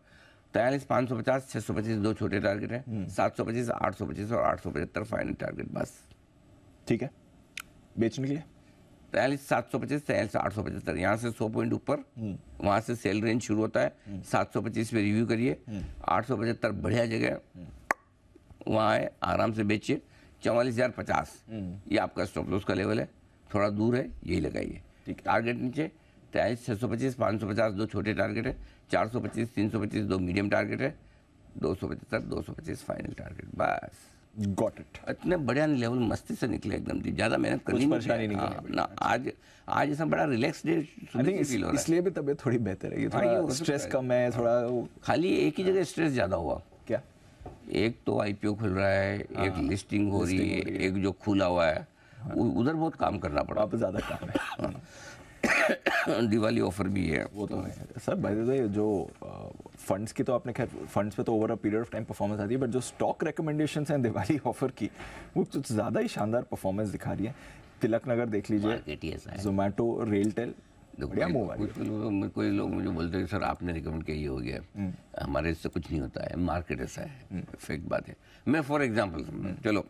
तैयलीस पाँच सौ पचास छः सौ पच्चीस दो छोटे टारगेट हैं हम्म। सात सौ पच्चीस आठ सौ पच्चीस और आठ सौ पचहत्तर फाइनल टारगेट बस ठीक है बेचने के लिए बयालीस सात सौ पच्चीस बयालीस आठ सौ पचहत्तर यहाँ से सौ पॉइंट ऊपर वहाँ से सेल रेंज शुरू होता है सात सौ पच्चीस पे रिव्यू करिए आठ सौ पचहत्तर बढ़िया जगह वहाँ आए आराम से बेचिए चौवालीस हज़ार पचास ये आपका स्टॉप लॉस का लेवल है थोड़ा दूर है यही लगाइए ठीक टारगेट नीचे तेईस छः सौ पच्चीस पाँच सौ पचास दो छोटे टारगेट है चार सौ पच्चीस तीन सौ पच्चीस दो मीडियम टारगेट है दो सौ पचहत्तर दो सौ पच्चीस फाइनल टारगेट बस गॉट इट इतने बढ़िया लेवल मस्ती से निकले एकदम जी ज़्यादा मेहनत करनी परेशानी नहीं, हाँ, नहीं, नहीं ना आज आज ऐसा बड़ा रिलैक्स डे फील हो रहा है इसलिए भी तबीयत थोड़ी बेहतर है ये हाँ, थोड़ा स्ट्रेस कम है थोड़ा हाँ। खाली एक ही जगह स्ट्रेस ज़्यादा हुआ क्या एक तो आईपीओ खुल रहा है एक लिस्टिंग हो रही है एक जो खुला हुआ है उधर बहुत काम करना पड़ा आप ज़्यादा काम है दिवाली ऑफर भी है वो तो है सर भाई जो फंड्स की तो आपने खैर फंड्स पे तो over a period of time performance आती है बट जो स्टॉक रिकमेंडेशन हैं दिवाली ऑफर की वो कुछ तो ज़्यादा ही शानदार परफॉर्मेंस दिखा रही है तिलक नगर देख लीजिए जोमेटो रेलटेल बढ़िया कुछ कोई लोग मुझे बोलते हैं सर आपने रिकमेंड किया ये हो गया हम्म। हमारे इससे कुछ नहीं होता है मार्केट ऐसा है फेक हम्म। बात है मैं फॉर एग्जाम्पल हम्म। चलो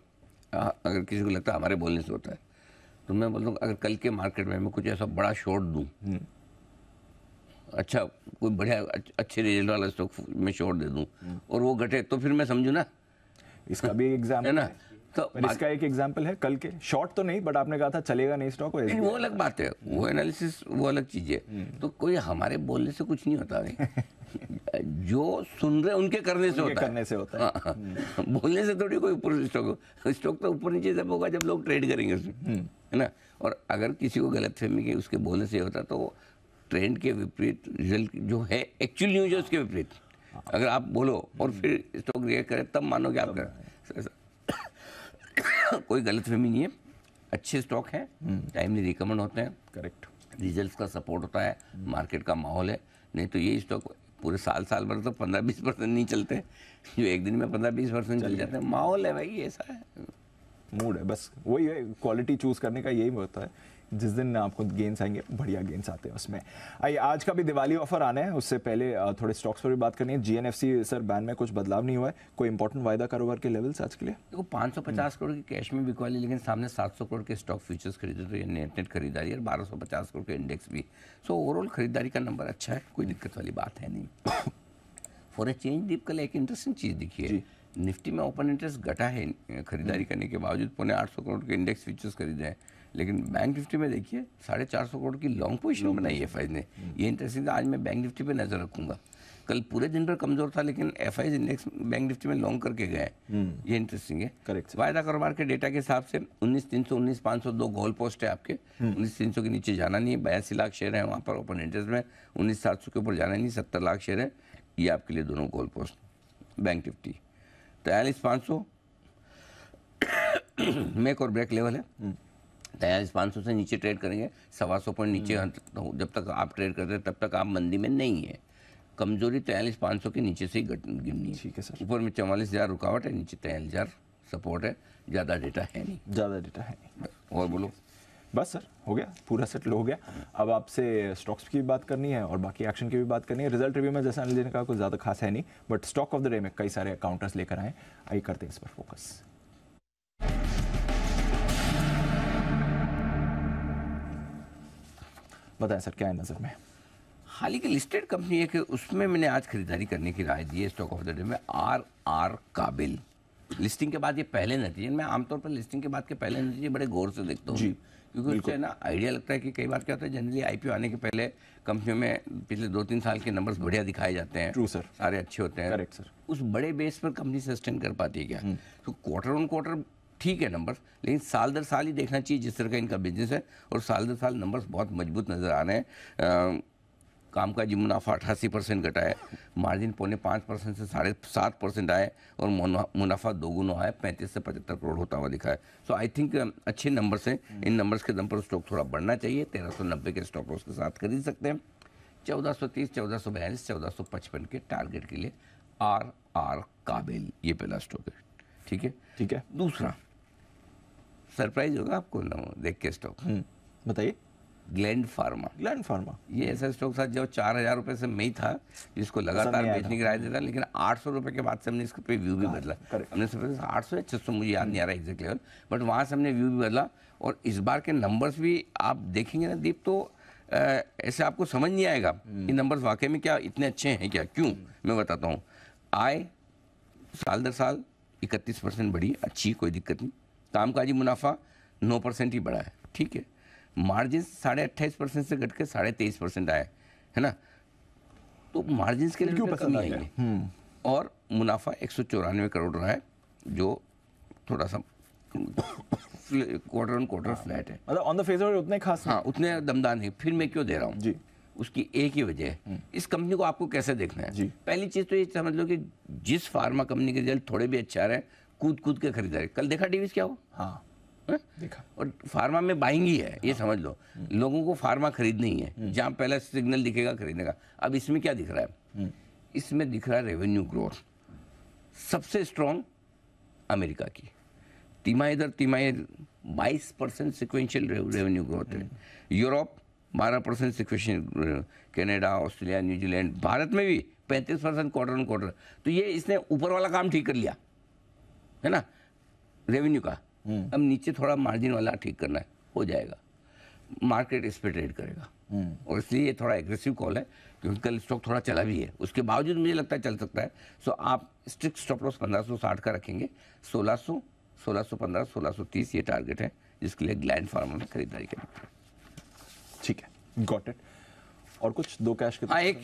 अगर किसी को लगता है हमारे बोलने से होता है तो मैं बोलता हूँ अगर कल के मार्केट में मैं कुछ ऐसा बड़ा शॉर्ट दूँ अच्छा कोई बढ़िया अच्छे रिजल्ट वाला स्टॉक में शॉर्ट दे दूँ हम्म। और वो घटे तो फिर मैं समझू ना इसका भी एग्जाम है ना तो पर इसका एक एग्जाम्पल है कल के शॉर्ट तो नहीं बट आपने कहा था चलेगा नहीं स्टॉक नहीं, वो अलग बात है वो एनालिसिस वो अलग चीज़ है हम्म। तो कोई हमारे बोलने से कुछ नहीं होता भाई जो सुन रहे उनके करने से होता करने से होता है हाँ, हाँ। हम्म। बोलने से थोड़ी कोई ऊपर स्टॉक स्टॉक तो ऊपर नीचे जब होगा जब लोग ट्रेड करेंगे उसमें है ना और अगर किसी को गलत फहमी उसके बोलने से होता तो ट्रेंड के विपरीत रिजल्ट जो है एक्चुअल न्यूज है उसके विपरीत अगर आप बोलो और फिर स्टॉक रिएक्ट करें तब मानो कि आप कोई गलत फहमी नहीं है अच्छे स्टॉक हैं टाइमली हम्म। रिकमेंड होते हैं करेक्ट रिजल्ट का सपोर्ट होता है मार्केट हम्म। का माहौल है नहीं तो ये स्टॉक पूरे साल साल भर तो पंद्रह बीस परसेंट नहीं चलते जो एक दिन में पंद्रह बीस परसेंट चल जाते हैं माहौल है भाई ऐसा है मूड है बस वही है क्वालिटी चूज करने का यही होता है जिस दिन आपको गेंस आएंगे बढ़िया गेंस आते हैं उसमें आई आज का भी दिवाली ऑफर आना है उससे पहले थोड़े स्टॉक्स पर भी बात करनी है जीएनएफसी सर बैन में कुछ बदलाव नहीं हुआ है कोई इंपॉर्टेंट वायदा कारोबार के लेवल्स आज के लिए देखो पाँच हम्म। करोड़ की कैश में बिकवा ली लेकिन सामने सात करोड़ के स्टॉक फ्यूचर्स खरीदे तो ये नेट नेट खरीदारी और बारह करोड़ के इंडेक्स भी सो ओवरऑल खरीदारी का नंबर अच्छा है कोई दिक्कत वाली बात है नहीं फॉर ए चेंज डीप कल एक इंटरेस्टिंग चीज़ दिखी है निफ्टी में ओपन इंटरेस्ट घटा है खरीदारी हम्म। करने के बावजूद पौने आठ सौ करोड़ के इंडेक्स फ्यूचर्स खरीदे हैं लेकिन बैंक निफ्टी में देखिए साढ़े चार सौ करोड़ की लॉन्ग पोजिशन बनाई एफ ने हम्म। ये इंटरेस्टिंग आज मैं बैंक निफ्टी पे नज़र रखूंगा कल पूरे दिन पर कमजोर था लेकिन F I index bank Nifty में लॉन्ग करके गए हम्म। ये इंटरेस्टिंग है करेक्ट वायदा कारोबार के डेटा के हिसाब से उन्नीस तीन सौ उन्नीस पाँच सौ दो गोल पोस्ट है आपके हम्म। उन्नीस तीन सौ के नीचे जाना नहीं है बयासी लाख शेयर है वहाँ पर ओपन इंटरेस्ट में उन्नीस सात सौ के ऊपर जाना नहीं सत्तर लाख शेयर है ये आपके लिए दोनों गोल पोस्ट बैंक निफ्टी तयालीस पाँच सौ मेक और ब्रेक लेवल है दयाज पाँच सौ से नीचे ट्रेड करेंगे सवा सौ पॉइंट नीचे हम्म। जब तक आप ट्रेड करते हैं तब तक आप मंदी में नहीं है कमजोरी तैयलीस पाँच सौ के नीचे से ही गिरनी है ठीक है सर ऊपर में चवालीस हज़ार रुकावट है नीचे तैयलीस हज़ार सपोर्ट है ज़्यादा डेटा है नहीं ज़्यादा डेटा है नहीं और बोलो बस सर हो गया पूरा सेटल हो गया अब आपसे स्टॉक्स की भी बात करनी है और बाकी एक्शन की भी बात करनी है रिजल्ट रिव्यू में जैसा अनिल ने कहा कुछ ज़्यादा खास है नहीं but stock of the day में कई सारे अकाउंटर्स लेकर आए आई करते हैं इस पर फोकस बताएं सर क्या है नज़र में हाल ही लिस्टेड कंपनी है कि उसमें मैंने आज खरीदारी करने की राय दी है स्टॉक ऑफ द डे में आर आर काबिल लिस्टिंग के बाद ये पहले नतीजे मैं आमतौर पर लिस्टिंग के बाद के पहले नतीजे बड़े गौर से देखता हूँ क्योंकि उससे ना आइडिया लगता है कि कई बार क्या होता है जनरली आईपीओ आने के पहले कंपनियों में पिछले दो तीन साल के नंबर्स बढ़िया दिखाए जाते हैं ट्रू सर सारे अच्छे होते हैं करेक्ट सर उस बड़े बेस पर कंपनी सस्टेन कर पाती है क्या हम्म। तो क्वार्टर ऑन क्वार्टर ठीक है नंबर्स लेकिन साल दर साल ही देखना चाहिए जिस तरह का इनका बिजनेस है और साल दर साल नंबर्स बहुत मजबूत नज़र आ रहे हैं काम का जी मुनाफा अठासी परसेंट घटा है मार्जिन पौने पाँच परसेंट से साढ़े सात परसेंट आए और मुनाफा दोगुना आए पैंतीस से पचहत्तर करोड़ होता हुआ दिखा है सो आई थिंक अच्छे नंबर से इन नंबर्स के दम पर स्टॉक थोड़ा बढ़ना चाहिए तेरह सौ नब्बे के स्टॉक उसके साथ खरीद सकते हैं चौदह सौ तीस चौदह सौ बयालीस चौदह सौ पचपन के टारगेट के लिए आर आर काबिल ये पहला स्टॉक है ठीक है ठीक है दूसरा सरप्राइज होगा आपको ना देख के स्टॉक हम्म, बताइए ग्लैंड फार्मा ग्लैंड फार्मा ये ऐसा स्टॉक था जो चार हजार रुपये से मई था जिसको तो लगातार बेचने की राय देता लेकिन आठ सौ रुपये के बाद से हमने इसके पे व्यू भी हाँ, बदला हमने आठ सौ या छः सौ मुझे याद नहीं आ रहा एग्जैक्ट लेवल बट वहाँ से हमने व्यू भी बदला और इस बार के नंबर्स भी आप देखेंगे ना दीप तो ऐसे आपको समझ नहीं आएगा ये हम्म। नंबर्स वाकई में क्या इतने अच्छे हैं क्या क्यों हम्म। मैं बताता हूँ आय साल दर साल इकतीस परसेंट बढ़ी अच्छी कोई दिक्कत नहीं कामकाजी मुनाफा नौ परसेंट ही बढ़ा है ठीक है मार्जिन साढ़े अट्ठाईस परसेंट से घट के साढ़े तेईस परसेंट आया है ना तो मार्जिन के लिए कमी आएंगे हम्म। और मुनाफा एक सौ चौरानवे करोड़ रहा है जो थोड़ा सा क्वार्टर ऑन क्वार्टर फ्लैट है मतलब ऑन द फेस उतने खास हाँ उतने दमदार नहीं फिर मैं क्यों दे रहा हूँ जी उसकी एक ही वजह है हम्म। इस कंपनी को आपको कैसे देखना है जी पहली चीज़ तो ये समझ लो कि जिस फार्मा कंपनी के रिजल्ट थोड़े भी अच्छे आ रहे हैं कूद कूद के खरीदारी कल देखा टीवी क्या हो हाँ।, हाँ देखा और फार्मा में बाइंग ही है हाँ। ये समझ लो हम्म। लोगों को फार्मा खरीदनी है हम्म। जहाँ पहला सिग्नल दिखेगा खरीदने का अब इसमें क्या दिख रहा है हम्म। इसमें दिख रहा है रेवेन्यू ग्रोथ सबसे स्ट्रॉन्ग अमेरिका की तिमाही दर तिमाही बाईस परसेंट सिक्वेंशियल रेवेन्यू ग्रोथ है यूरोप बारह percent sequential Canada Australia New Zealand Bharat में भी पैंतीस परसेंट क्वार्टर ऑन क्वार्टर तो ये इसने ऊपर वाला काम ठीक कर लिया है ना रेवेन्यू का हम्म। अब नीचे थोड़ा मार्जिन वाला ठीक करना है हो जाएगा मार्केट इस पर ट्रेड करेगा हम्म। और इसलिए ये थोड़ा एग्रेसिव कॉल है क्योंकि कल स्टॉक थोड़ा चला भी है उसके बावजूद मुझे लगता है चल सकता है सो आप स्ट्रिक्ट स्टॉप लॉस पंद्रह सौ साठ का रखेंगे सोलह सौ सोलह सौ पंद्रह सोलह सौ तीस ये टारगेट है जिसके लिए ग्लैंड फार्मा में खरीदारी करें ठीक है गॉट इट और कुछ दो कैश के हाँ, एक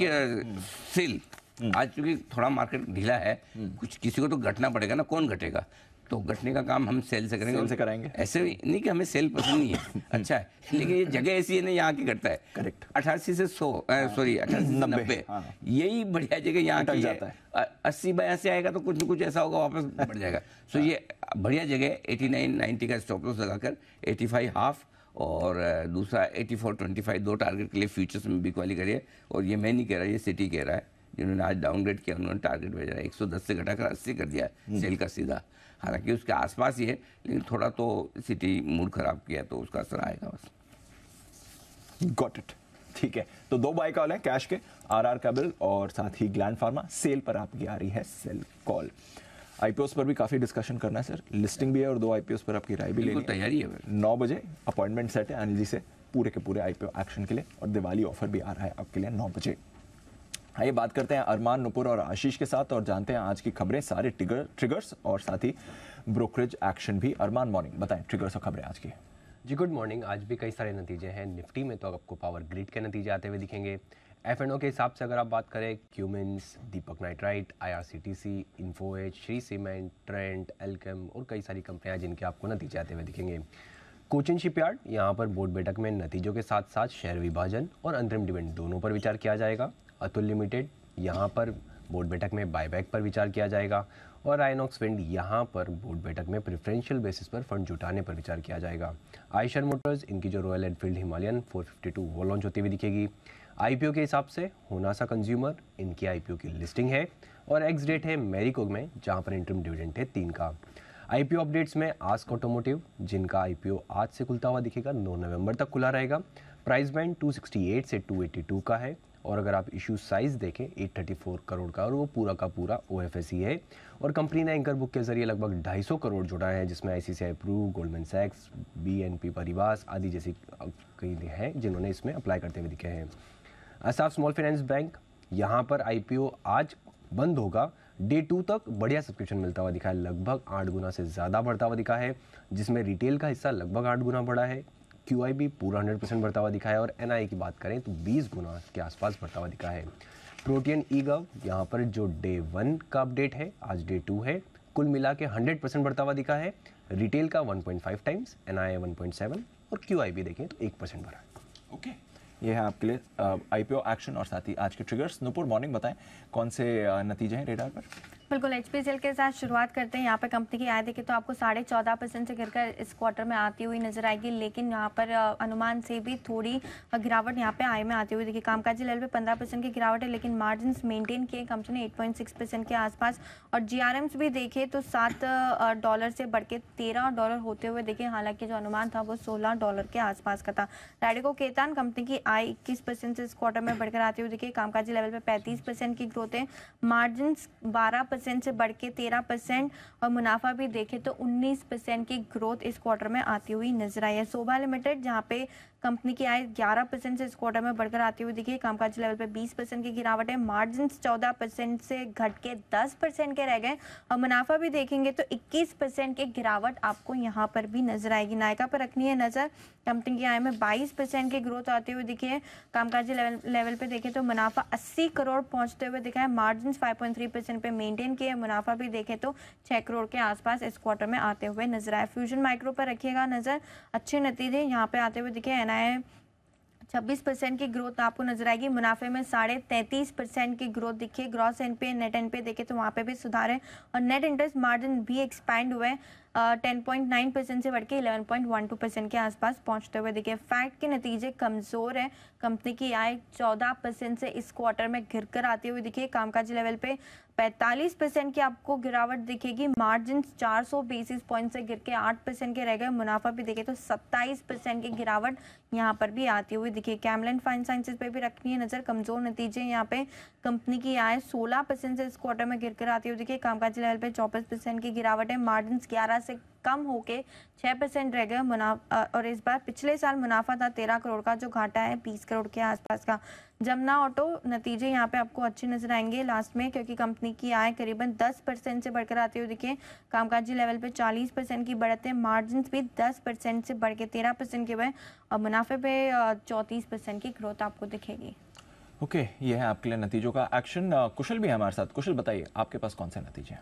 सेल हम्म। uh, हम्म। आज चूंकि थोड़ा मार्केट ढीला है हम्म। कुछ किसी को तो घटना पड़ेगा ना कौन घटेगा तो घटने का काम हम सेल से करेंगे सेल से कराएंगे ऐसे भी नहीं कि हमें सेल पसंद नहीं है अच्छा है हम्म। लेकिन ये जगह ऐसी है ना यहाँ की घटता है करेक्ट अठासी से सौ सॉरी हाँ। अठासी नब्बे हाँ। यही बढ़िया जगह यहाँ की जाता है अस्सी बयासी से आएगा तो कुछ ना कुछ ऐसा होगा वापस बढ़ जाएगा सो हाँ। ये बढ़िया जगह एटी नाइन नाइन्टी का स्टॉप लॉस लगाकर एटी फाइव हाफ और दूसरा एटी फोर ट्वेंटी फाइव दो टारगेट के लिए फ्यूचर्स में बिकवाली करिए और ये मैं नहीं कह रहा ये सिटी कह रहा है जिन्होंने आज डाउनग्रेड किया उन्होंने टारगेट भेजा एक सौ दस से घटाकर अस्सी कर दिया सेल हम्म। का सीधा हालांकि उसके आसपास ही है लेकिन थोड़ा तो सिटी मूड खराब किया तो उसका असर आएगा बस गॉट इट ठीक है तो दो बाई कॉल है कैश के आर आर का बिल और साथ ही ग्लैंड फार्मा सेल पर आपकी आ रही है सेल कॉल ओस पर भी काफी डिस्कशन करना है सर लिस्टिंग भी है और दो ओस पर आपकी राय भी लेनी तैयारी है नौ बजे अपॉइंटमेंट सेट है अनिल जी से पूरे के पूरे आईपीओ एक्शन के लिए और दिवाली ऑफर भी आ रहा है आपके लिए नौ बजे आइए हाँ, बात करते हैं अरमान नुपुर और आशीष के साथ और जानते हैं आज की खबरें सारे ट्रिगर ट्रिगर्स और साथ ही ब्रोकरेज एक्शन भी अरमान मॉर्निंग बताएं ट्रिगर्स और खबरें आज की जी गुड मॉर्निंग आज भी कई सारे नतीजे हैं निफ्टी में तो आपको पावर ग्रिड के नतीजे आते हुए दिखेंगे एफ के हिसाब से अगर आप बात करें Cummins Deepak nitrite I R C T C Shree cement Trent Alkem और कई सारी कंपनियाँ जिनके आपको नतीजे आते हुए दिखेंगे कोचिन शिपयार्ड यहाँ पर बोर्ड बैठक में नतीजों के साथ साथ शेयर विभाजन और अंतरिम डिविडेंड दोनों पर विचार किया जाएगा अतुल लिमिटेड यहाँ पर बोर्ड बैठक में बायबैक पर विचार किया जाएगा और आइनॉक्स फंड यहाँ पर बोर्ड बैठक में प्रेफरेंशियल बेसिस पर फंड जुटाने पर विचार किया जाएगा आयशर मोटर्स इनकी जो रॉयल एनफील्ड हिमालयन 452 वो लॉन्च होती हुई दिखेगी आईपीओ के हिसाब से होनासा कंज्यूमर इनकी आईपीओ की लिस्टिंग है और एक्स डेट है मेरीकोग में जहाँ पर इंटरम डिविडेंट है तीन का ओ अपडेट्स में आस्क ऑटोमोटिव जिनका ओ आज से खुलता हुआ दिखेगा नौ नवंबर तक खुला रहेगा प्राइस बैंड एट से टू का है और अगर आप इशू साइज़ देखें 834 करोड़ का और वो पूरा का पूरा ओ है और कंपनी ने एंकर बुक के जरिए लगभग 250 करोड़ जुटाए हैं जिसमें आई सी प्रू गोल्डमैन सैक्स बी एन पी परिवास आदि जैसी कई हैं जिन्होंने इसमें अप्लाई करते हुए दिखे हैं असाफ स्मॉल फाइनेंस बैंक यहाँ पर आई आज बंद होगा डे टू तक बढ़िया सब्सक्रिप्शन मिलता हुआ दिखा है लगभग आठ गुना से ज़्यादा बढ़ता हुआ दिखा है जिसमें रिटेल का हिस्सा लगभग आठ गुना बढ़ा है क्यू भी पूरा हंड्रेड परसेंट बढ़ता हुआ दिखा है और एन की बात करें तो बीस गुना के आसपास बढ़ता हुआ दिखा है प्रोटीन ई गव यहाँ पर जो डे वन का अपडेट है आज डे टू है कुल मिला के हंड्रेड परसेंट बढ़ता हुआ दिखा है रिटेल का 1.5 times N I one point seven और क्यू आई देखें तो एक परसेंट बढ़ा है ओके okay. ये है आपके लिए आई पी एक्शन और साथ ही आज के ट्रिगर्स नुपुर मॉर्निंग बताएं कौन से नतीजे हैं रेडार पर बिल्कुल एचपीसीएल के साथ शुरुआत करते हैं यहाँ पर कंपनी की आय देखिए तो आपको साढ़े चौदह परसेंट से गिरकर इस क्वार्टर में आती हुई नजर आएगी लेकिन यहाँ पर अनुमान से भी थोड़ी गिरावट यहाँ पे आय में आती हुई देखिए कामकाजी लेवल पे पंद्रह परसेंट की गिरावट है लेकिन मार्जिन मेंटेन किए कंपनी ने एट पॉइंट के आसपास और जी भी देखे तो सात डॉलर से बढ़ के तेरह डॉलर होते हुए देखे हालांकि जो अनुमान था वो सोलह डॉलर के आसपास का था रेडिको केतान कंपनी की आय इक्कीस परसेंट से इस क्वार्टर में बढ़कर आती हुई देखिए कामकाजी लेवल पर पैंतीस परसेंट की ग्रोथ है मार्जिन बारह परसेंट से बढ़ के तेरह परसेंट और मुनाफा भी देखें तो उन्नीस परसेंट की ग्रोथ इस क्वार्टर में आती हुई नजर आई है शोभा लिमिटेड जहाँ पे कंपनी की आय 11 परसेंट से इस क्वार्टर में बढ़कर आती हुई दिखी कामकाज लेवल पर 20 परसेंट की गिरावट है मार्जिन 14 परसेंट से घट के 10 परसेंट के रह गए और मुनाफा भी देखेंगे तो 21 परसेंट की गिरावट आपको यहाँ पर भी नजर आएगी नायका पर रखनी है नजर कंपनी की आय में 22 परसेंट की ग्रोथ आती हुई दिखी है कामकाज लेवल लेवल पे देखें तो मुनाफा अस्सी करोड़ पहुंचते हुए दिखा है मार्जिन फाइव परसेंट पे मेंटेन किए मुनाफा भी देखें तो छह करोड़ के आसपास इस क्वार्टर में आते हुए नजर आए फ्यूजन माइक्रो पर रखिएगा नजर अच्छे नतीजे यहाँ पे आते हुए दिखे एन बना है 26 परसेंट की ग्रोथ आपको नजर आएगी मुनाफे में साढ़े तैंतीस परसेंट की ग्रोथ दिखी ग्रॉस एनपीए नेट एनपीए देखे तो वहाँ पे भी सुधार है और नेट इंटरेस्ट मार्जिन भी एक्सपैंड हुए हैं टेन पॉइंट नाइन परसेंट से बढ़ के eleven point one two percent के आसपास पहुंचते हुए दिखे फैक्ट के नतीजे कमज़ोर है कंपनी की आय चौदह परसेंट से इस क्वार्टर में घिर कर आते हुए दिखे कामकाज लेवल पे 45 परसेंट की आपको गिरावट दिखेगी मार्जिन 400 बेसिस पॉइंट से गिर के 8 परसेंट के रह गए मुनाफा भी देखे तो 27 परसेंट की गिरावट यहाँ पर भी आती हुई दिखे कैमलिन फाइन साइंसेज पे भी रखनी है नज़र कमजोर नतीजे यहाँ पे कंपनी की आय 16 परसेंट से इस क्वार्टर में गिर कर आती हुई दिखे कामकाज लेवल पे चौबीस परसेंट की गिरावट है मार्जिन ग्यारह हजार से कम होके छः परसेंट रह गए मुनाफा और इस बार पिछले साल मुनाफा था तेरह करोड़ का जो घाटा है बीस करोड़ के आसपास का जमुना ऑटो नतीजे यहाँ पे आपको अच्छे नजर आएंगे लास्ट में क्योंकि कंपनी की आय करीबन दस परसेंट से बढ़कर आते हुए दिखे कामकाजी लेवल पे चालीस परसेंट की बढ़त है मार्जिन भी दस परसेंट से बढ़ के तेरह परसेंट के हुए और मुनाफे पे चौंतीस परसेंट की ग्रोथ आपको दिखेगी ओके okay, ये है आपके लिए नतीजों का एक्शन कुशल भी है हमारे साथ कुशल बताइए आपके पास कौन से नतीजे हैं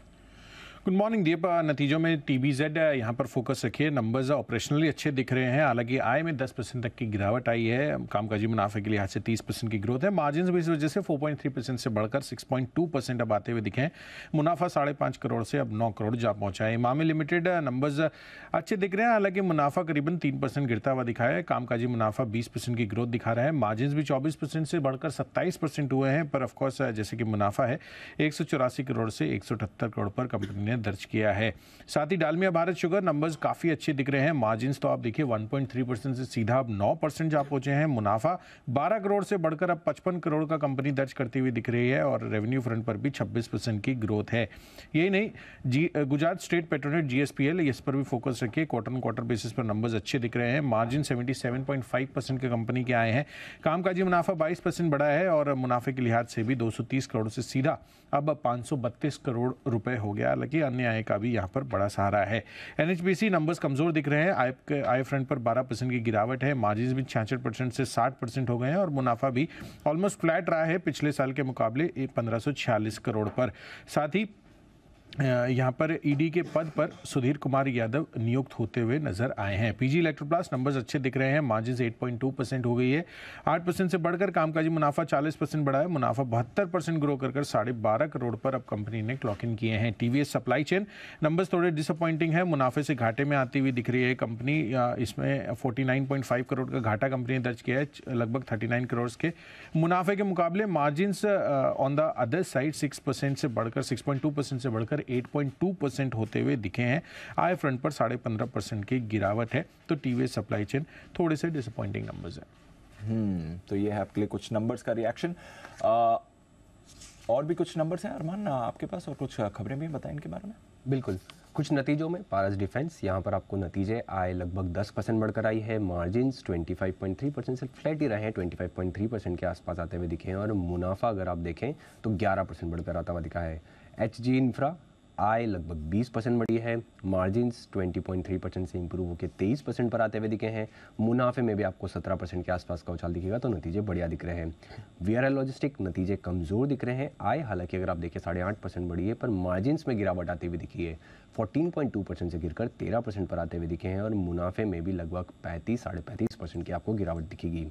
गुड मॉर्निंग दीप नतीजों में टी बी जेड यहाँ पर फोकस रखिए नंबर्स ऑपरेशनली अच्छे दिख रहे हैं हालांकि आय में 10 परसेंट तक की गिरावट आई है कामकाजी मुनाफे के लिए हाथ से 30 परसेंट की ग्रोथ है मार्जिन भी इस वजह से 4.3 परसेंट से बढ़कर 6.2 परसेंट अब आते हुए दिखे हैं मुनाफा साढ़े पाँच करोड़ से अब नौ करोड़ जा पहुँचा है इमामी लिमिटेड नंबर्स अच्छे दिख रहे हैं हालांकि मुनाफा करीबन तीन परसेंट गिरता हुआ दिखा है कामकाजी मुनाफा बीस परसेंट की ग्रोथ दिखा रहा है मार्जिन भी चौबीस परसेंट से बढ़कर सत्ताईस परसेंट हुए हैं पर ऑफकोर्स जैसे कि मुनाफा है एक करोड़ से एक करोड़ पर कंपनी ने दर्ज किया है साथ ही डालमिया भारत शुगर नंबर्स काफ़ी अच्छे दिख रहे हैं मार्जिन तो आप देखिए 1.3 परसेंट से सीधा अब 9 परसेंट जा पहुँचे हैं मुनाफा 12 करोड़ से बढ़कर अब 55 करोड़ का कंपनी दर्ज करती हुई दिख रही है और रेवेन्यू फ्रंट पर भी छब्बीस की ग्रोथ है यही नहीं ji Gujarat state Petronet GSPL इस पर भी फोकस रखिए क्वार्टर एंड क्वार्टर बेसिस पर नंबर्स अच्छे दिख रहे हैं मार्जिन 77.5 परसेंट के कंपनी के आए हैं कामकाजी मुनाफा 22 परसेंट बढ़ा है और मुनाफे के लिहाज से भी 230 करोड़ से सीधा अब 532 करोड़ रुपए हो गया हालांकि ही अन्य आय का भी यहाँ पर बड़ा सहारा है एनएचबीसी नंबर्स कमजोर दिख रहे हैं आय आय फ्रंट पर 12 परसेंट की गिरावट है मार्जिन भी छियासठ परसेंट से 60 परसेंट हो गए हैं और मुनाफा भी ऑलमोस्ट फ्लैट रहा है पिछले साल के मुकाबले पंद्रह करोड़ पर साथ ही यहाँ पर ईडी e के पद पर सुधीर कुमार यादव नियुक्त होते हुए नजर आए हैं पीजी इलेक्ट्रोप्लास नंबर्स अच्छे दिख रहे हैं मार्जिन 8.2 परसेंट हो गई है 8 परसेंट से बढ़कर कामकाजी मुनाफा 40 परसेंट बढ़ा है मुनाफा बहत्तर परसेंट ग्रो कर साढ़े बारह करोड़ पर अब कंपनी ने क्लॉक इन किए हैं टीवीएस सप्लाई चेन नंबर्स थोड़े डिसअपॉइंटिंग है मुनाफे से घाटे में आती हुई दिख रही है कंपनी इसमें फोर्टी करोड़ का घाटा कंपनी ने दर्ज किया है लगभग थर्टी करोड़ के मुनाफे के मुकाबले margin on the other side six percent से बढ़कर सिक्स परसेंट से बढ़कर 8.2 परसेंट होते हुए दिखे हैं आय फ्रंट पर साढ़े पंद्रह परसेंट की गिरावट है तो टी सप्लाई चेन थोड़े से डिसअपॉइंटिंग नंबर्स हैं हम्म तो ये है आपके लिए कुछ नंबर्स का रिएक्शन और भी कुछ नंबर्स हैं अरमान आपके पास और कुछ खबरें भी बताएं इनके बारे में बिल्कुल कुछ नतीजों में पारस डिफेंस यहाँ पर आपको नतीजे आए लगभग 10 परसेंट बढ़कर आई है मार्जिन 25.3 परसेंट से फ्लैट ही रहे हैं 25.3 परसेंट के आसपास आते हुए दिखे हैं और मुनाफा अगर आप देखें तो 11 परसेंट बढ़कर आता हुआ दिखा है एच जी इन्फ्रा आय लगभग 20 परसेंट बढ़ी है मार्जिन 20.3 परसेंट से इंप्रूव होकर 23 परसेंट पर आते हुए दिखे हैं मुनाफे में भी आपको 17 परसेंट के आसपास का उछाल दिखेगा तो नतीजे बढ़िया दिख रहे हैं वी आर लॉजिस्टिक नतीजे कमज़ोर दिख रहे हैं आय हालांकि अगर आप देखें साढ़े आठ परसेंट बढ़ी है पर मार्जिन में गिरावट आती हुई दिखी है फोर्टीन परसेंट से गिरकर तेरह परसेंट पर आते हुए दिखे हैं और मुनाफे में भी लगभग पैंतीस साढ़े पैंतीस परसेंट की आपको गिरावट दिखेगी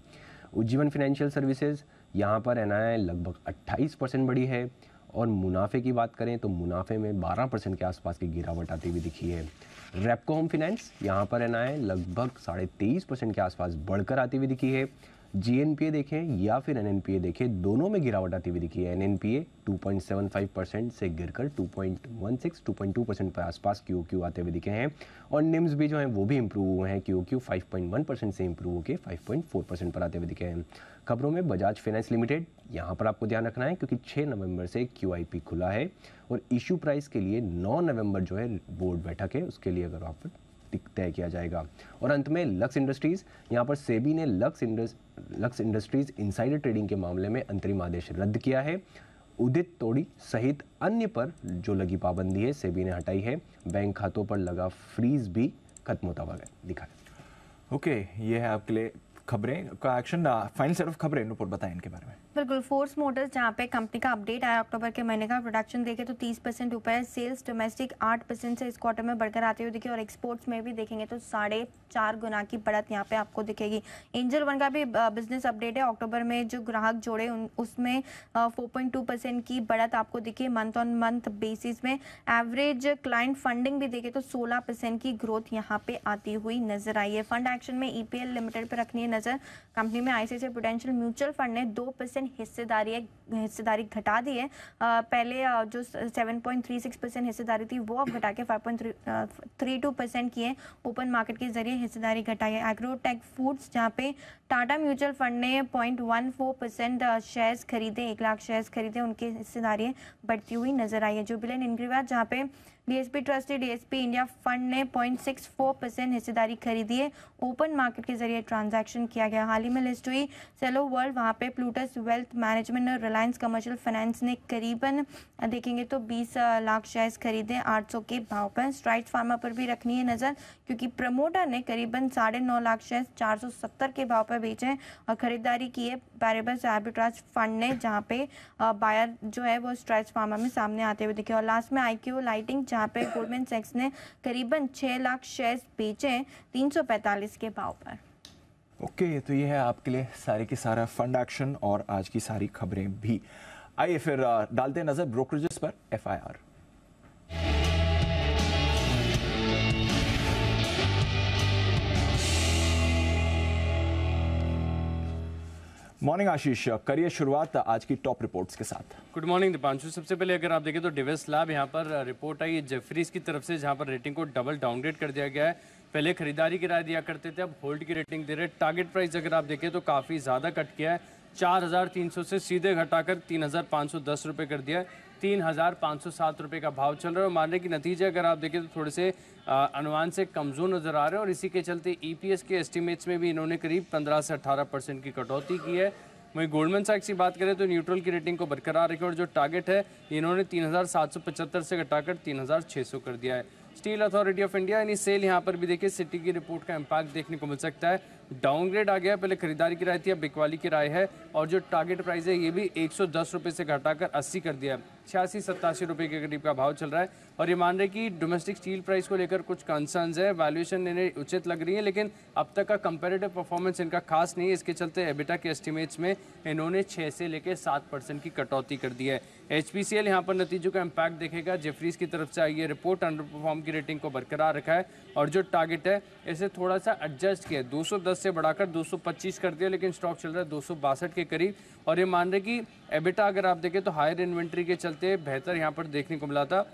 उज्जीवन फाइनेंशियल सर्विसेज यहाँ पर एन लगभग अट्ठाईस परसेंट बढ़ी है और मुनाफे की बात करें तो मुनाफे में 12 परसेंट के आसपास की गिरावट आती हुई दिखी है रेपको होम फिनेंस यहाँ पर एन लगभग साढ़े तेईस परसेंट के आसपास बढ़कर आती हुई दिखी है जीएनपीए देखें या फिर एनएनपीए देखें दोनों में गिरावट आती हुई दिखी है एनएनपीए 2.75 परसेंट से गिरकर 2.16 2.2 परसेंट पर आसपास क्यू क्यू आते हुए दिखे हैं और निम्स भी जो हैं वो भी इंप्रूव हुए हैं क्यू क्यू फाइव परसेंट से इंप्रूव होकर 5.4 परसेंट पर आते हुए दिखे हैं खबरों में बजाज फाइनेंस लिमिटेड यहाँ पर आपको ध्यान रखना है क्योंकि 6 नवंबर से क्यू खुला है और इशू प्राइस के लिए 9 नवंबर जो है बोर्ड बैठक है उसके लिए अगर आप तय किया जाएगा और अंत में लक्स इंडस्ट्रीज़ यहाँ पर सेबी ने लक्स इंडस्ट लक्स इंडस्ट्रीज़ इनसाइड ट्रेडिंग के मामले में अंतरिम आदेश रद्द किया है उदित तोड़ी सहित अन्य पर जो लगी पाबंदी है सेबी ने हटाई है बैंक खातों पर लगा फ्रीज भी खत्म होता हुआ दिखा ओके ये है आपके लिए खबरें का एक्शन फाइनल सेट ऑफ खबरें रिपोर्ट बताएं इनके बारे में पर गुलफोर्स मोटर्स जहाँ पे कंपनी का अपडेट आया अक्टूबर के महीने का प्रोडक्शन देखें तो 30 परसेंट है सेल्स डोमेस्टिक 8 परसेंट से इस क्वार्टर में बढ़कर आते हुए दिखे और एक्सपोर्ट्स में भी देखेंगे तो साढ़े चार गुना की बढ़त यहाँ पे आपको दिखेगी एंजल वन का भी बिजनेस अपडेट है अक्टूबर में जो ग्राहक जोड़े उसमें फोर की बढ़त आपको दिखी मंथ ऑन मंथ बेसिस में एवरेज क्लाइंट फंडिंग भी देखे तो सोलह की ग्रोथ यहाँ पे आती हुई नजर आई है फंड एक्शन में ईपीएल e लिमिटेड पर रखनी है नजर कंपनी में आईसीआई पोटेंशियल म्यूचुअल फंड ने दो परसेंट हिस्सेदारी हिस्सेदारी घटा दी है आ, पहले जो 7.36 परसेंट हिस्सेदारी थी वो अब घटा के 5.32 परसेंट की है ओपन मार्केट के जरिए हिस्सेदारी घटाई है एग्रोटेक फूड्स जहाँ पे टाटा म्यूचुअल फंड ने पॉइंट परसेंट शेयर्स खरीदे एक लाख शेयर्स खरीदे उनकी हिस्सेदारी बढ़ती हुई नजर आई है जो बिलेन इंग्रीवा जहाँ पे DSP trustee DSP India fund ने 0.64 परसेंट हिस्सेदारी खरीदी है ओपन मार्केट के जरिए ट्रांजैक्शन किया गया हाल ही में लिस्ट हुई सेलो वर्ल्ड वहां पे प्लूटस वेल्थ मैनेजमेंट और रिलायंस कमर्शियल फाइनेंस ने करीबन देखेंगे तो 20 लाख शेयर्स खरीदे 800 के भाव पर स्ट्राइट फार्मा पर भी रखनी है नज़र क्योंकि प्रमोटर ने करीबन साढ़े लाख शेयर्स चार के भाव पर बेचे और खरीदारी की है पैरेबस आर्बिट्राज फंड ने जहाँ पे बायर जो है वो स्ट्राइट फार्मा में सामने आते हुए दिखे और लास्ट में आई लाइटिंग जहां पे गोल्डमैन सेक्स ने करीबन 6 लाख शेयर्स बेचे 345 के भाव पर ओके okay, तो ये है आपके लिए सारे के सारा फंड एक्शन और आज की सारी खबरें भी आइए फिर डालते नज़र ब्रोकरेजेस पर एफआईआर मॉर्निंग आशीष करिए शुरुआत आज की टॉप रिपोर्ट्स के साथ गुड मॉर्निंग दीपांशु सबसे पहले अगर आप देखें तो डिवेस लैब यहाँ पर रिपोर्ट आई जेफरीज की तरफ से जहाँ पर रेटिंग को डबल डाउनग्रेड कर दिया गया है पहले खरीदारी की राय दिया करते थे अब होल्ड की रेटिंग दे रहे टारगेट प्राइस अगर आप देखें तो काफ़ी ज़्यादा कट किया है चार से सीधे घटाकर तीन रुपए कर दिया है तीन हज़ार पाँच सौ सात रुपये का भाव चल रहा है और मारने के नतीजे अगर आप देखें तो थोड़े से अनुमान से कमज़ोर नज़र आ रहे हैं और इसी के चलते ईपीएस e के एस्टिमेट्स में भी इन्होंने करीब पंद्रह से अट्ठारह परसेंट की कटौती की है वहीं गोल्डमैन सैक्स की बात करें तो न्यूट्रल की रेटिंग को बरकरार रखी और जो टारगेट है इन्होंने पचहत्तर से घटाकर सौ कर दिया है स्टील अथॉरिटी ऑफ इंडिया यानी सेल यहाँ पर भी देखिए सिटी की रिपोर्ट का इम्पैक्ट देखने को मिल सकता है डाउनग्रेड आ गया पहले खरीदारी की राय थी अब बिकवाली की राय है और जो टारगेट प्राइस है ये भी एक सौ से घटाकर अस्सी कर दिया है छियासी सत्तासी रुपये के करीब का भाव चल रहा है और ये मान रहे कि डोमेस्टिक स्टील प्राइस को लेकर कुछ कंसर्न है वैल्यूएशन इन्हें उचित लग रही है लेकिन अब तक का कंपेरेटिव परफॉर्मेंस इनका खास नहीं है इसके चलते एबिटा के एस्टिमेट्स में इन्होंने छः से लेकर सात परसेंट की कटौती कर दी है एच पी यहाँ पर नतीजों का इम्पैक्ट देखेगा जेफरीज की तरफ से आई है रिपोर्ट अंडर परफॉर्म की रेटिंग को बरकरार रखा है और जो टारगेट है इसे थोड़ा सा एडजस्ट किया दस से बढ़ाकर पच्चीस कर दिया लेकिन स्टॉक चल रहा है दो के करीब और ये मान रहे कि एबिटा अगर आप देखें तो हायर इन्वेंट्री के चलते चलते बेहतर यहाँ पर देखने को मिला था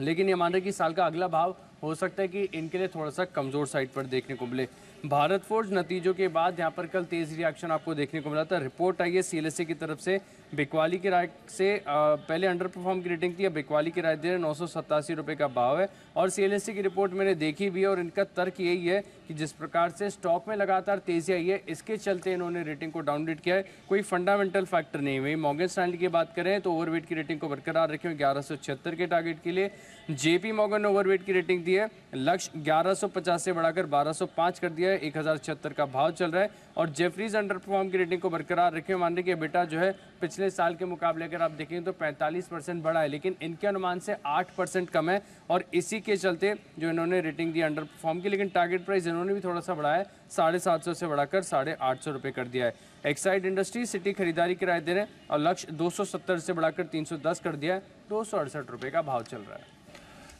लेकिन ये मान रहे कि साल का अगला भाव हो सकता है कि इनके लिए थोड़ा सा कमज़ोर साइड पर देखने को मिले भारत फोर्ज नतीजों के बाद यहाँ पर कल तेज़ रिएक्शन आपको देखने को मिला था रिपोर्ट आई है सी की तरफ से बिकवाली की राय से पहले अंडर परफॉर्म की रेटिंग थी अब बिकवाली की राय दे रहे नौ सौ सत्तासी रुपये का भाव है और सी की रिपोर्ट मैंने देखी भी है और इनका तर्क यही है कि जिस प्रकार से स्टॉक में लगातार तेजी आई है इसके चलते इन्होंने रेटिंग को डाउनग्रेड किया है कोई फंडामेंटल फैक्टर नहीं हुई मॉगन स्टैंड की बात करें तो ओवरवेट की रेटिंग को बरकरार रखें ग्यारह सौ छिहत्तर के टारगेट के लिए जेपी मॉगन ने ओवरवेट की रेटिंग दी है लक्ष्य ग्यारह सौ पचास से बढ़ाकर बारह सौ पाँच कर दिया है एक हज़ार छिहत्तर का भाव चल रहा है और जेफरीज अंडर परफॉर्म की रेटिंग को बरकरार रखे मान रही कि बेटा जो है पिछले साल के मुकाबले अगर आप देखें तो 45 परसेंट बढ़ा है लेकिन इनके अनुमान से 8 परसेंट कम है और इसी के चलते जो इन्होंने रेटिंग दी अंडर परफॉर्म की लेकिन टारगेट प्राइस इन्होंने भी थोड़ा सा बढ़ाया है साढ़े सात सौ से बढ़ाकर साढ़े आठ सौ रुपये कर दिया है एक्साइड इंडस्ट्री सिटी खरीदारी किराए दे रहे हैं और लक्ष्य दो से बढ़ाकर तीन कर दिया है दो सौ का भाव चल रहा है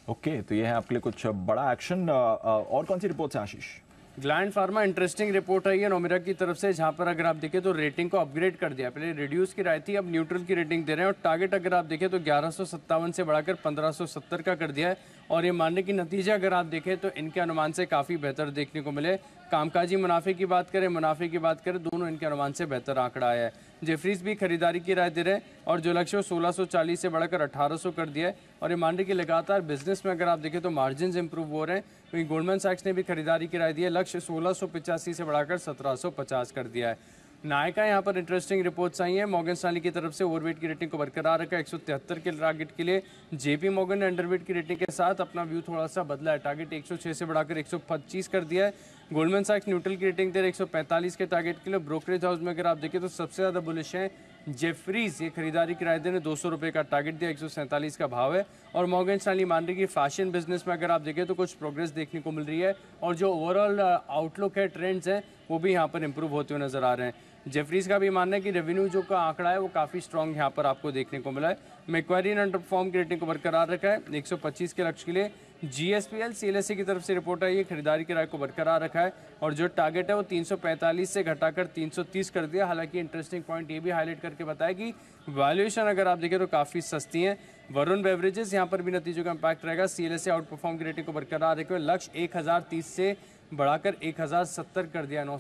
ओके okay, तो ये है आपके लिए कुछ बड़ा एक्शन और कौन सी रिपोर्ट है Ashish Gland pharma interesting report आई है नोमिरा की तरफ से जहाँ पर अगर आप देखें तो रेटिंग को अपग्रेड कर दिया पहले रिड्यूस की राय थी अब न्यूट्रल की रेटिंग दे रहे हैं और टारगेट अगर आप देखें तो ग्यारह से बढ़ाकर पंद्रह का कर दिया है और ये मानने की नतीजे अगर आप देखें तो इनके अनुमान से काफ़ी बेहतर देखने को मिले कामकाजी मुनाफे की बात करें मुनाफे की बात करें दोनों इनके अनुमान से बेहतर आंकड़ा आया है जेफरीज भी खरीदारी की राय दे रहे हैं और जो लक्ष्य चालीस से बढ़कर 1800 कर दिया है और ये मान रहे कि लगातार बिजनेस में अगर आप देखें तो मार्जिन इंप्रूव हो रहे हैं वहीं गोल्डमैन सैक्स ने भी खरीदारी की राय दी है लक्ष्य सोलह से बढ़ाकर सत्रह कर दिया है नायका यहाँ पर इंटरेस्टिंग रिपोर्ट्स आई हैं मॉगन स्टाली की तरफ से ओवरवेट की रेटिंग को बरकरार रखा एक के टारगेट के लिए जेपी मॉगन ने अंडरवेट की रेटिंग के साथ अपना व्यू थोड़ा सा बदला है टारगेट 106 से बढ़ाकर 125 कर दिया है गोल्डमैन साक्स न्यूट्रल की रेटिंग दे सौ पैंतालीस के टारगेट के लिए ब्रोकरेज हाउस में अगर आप देखें तो सबसे ज़्यादा बुलिश है जेफरीज ये खरीदारी किराए देने दो सौ रुपये का टारगेट दिया एक का भाव है और मॉर्गन स्टैनली मान रही कि फैशन बिजनेस में अगर आप देखें तो कुछ प्रोग्रेस देखने को मिल रही है और जो ओवरऑल आउटलुक uh, है ट्रेंड्स हैं वो भी यहाँ पर इम्प्रूव होते हुए नज़र आ रहे हैं जेफरीज का भी मानना है कि रेवेन्यू जो का आंकड़ा है वो काफ़ी स्ट्रॉन्ग यहाँ पर आपको देखने को मिला है मेक्वायरी ने अंडर फॉर्म की रेटिंग को बरकरार रखा है पच्चीस के लक्ष्य के लिए जीएसपीएल सीएलएससी की तरफ से रिपोर्ट आई है खरीदारी किराए को बरकरार रखा है और जो टारगेट है वो 345 से घटाकर 330 कर दिया हालांकि इंटरेस्टिंग पॉइंट ये भी हाईलाइट करके बताया कि वैल्यूएशन अगर आप देखें तो काफ़ी सस्ती है वरुण बेवरेजेस यहाँ पर भी नतीजों का इम्पैक्ट रहेगा सीएलएससी आउट परफॉर्म की रेटिंग को बरकरार रखे हुए लक्ष्य एक से बढ़ाकर एक कर दिया नौ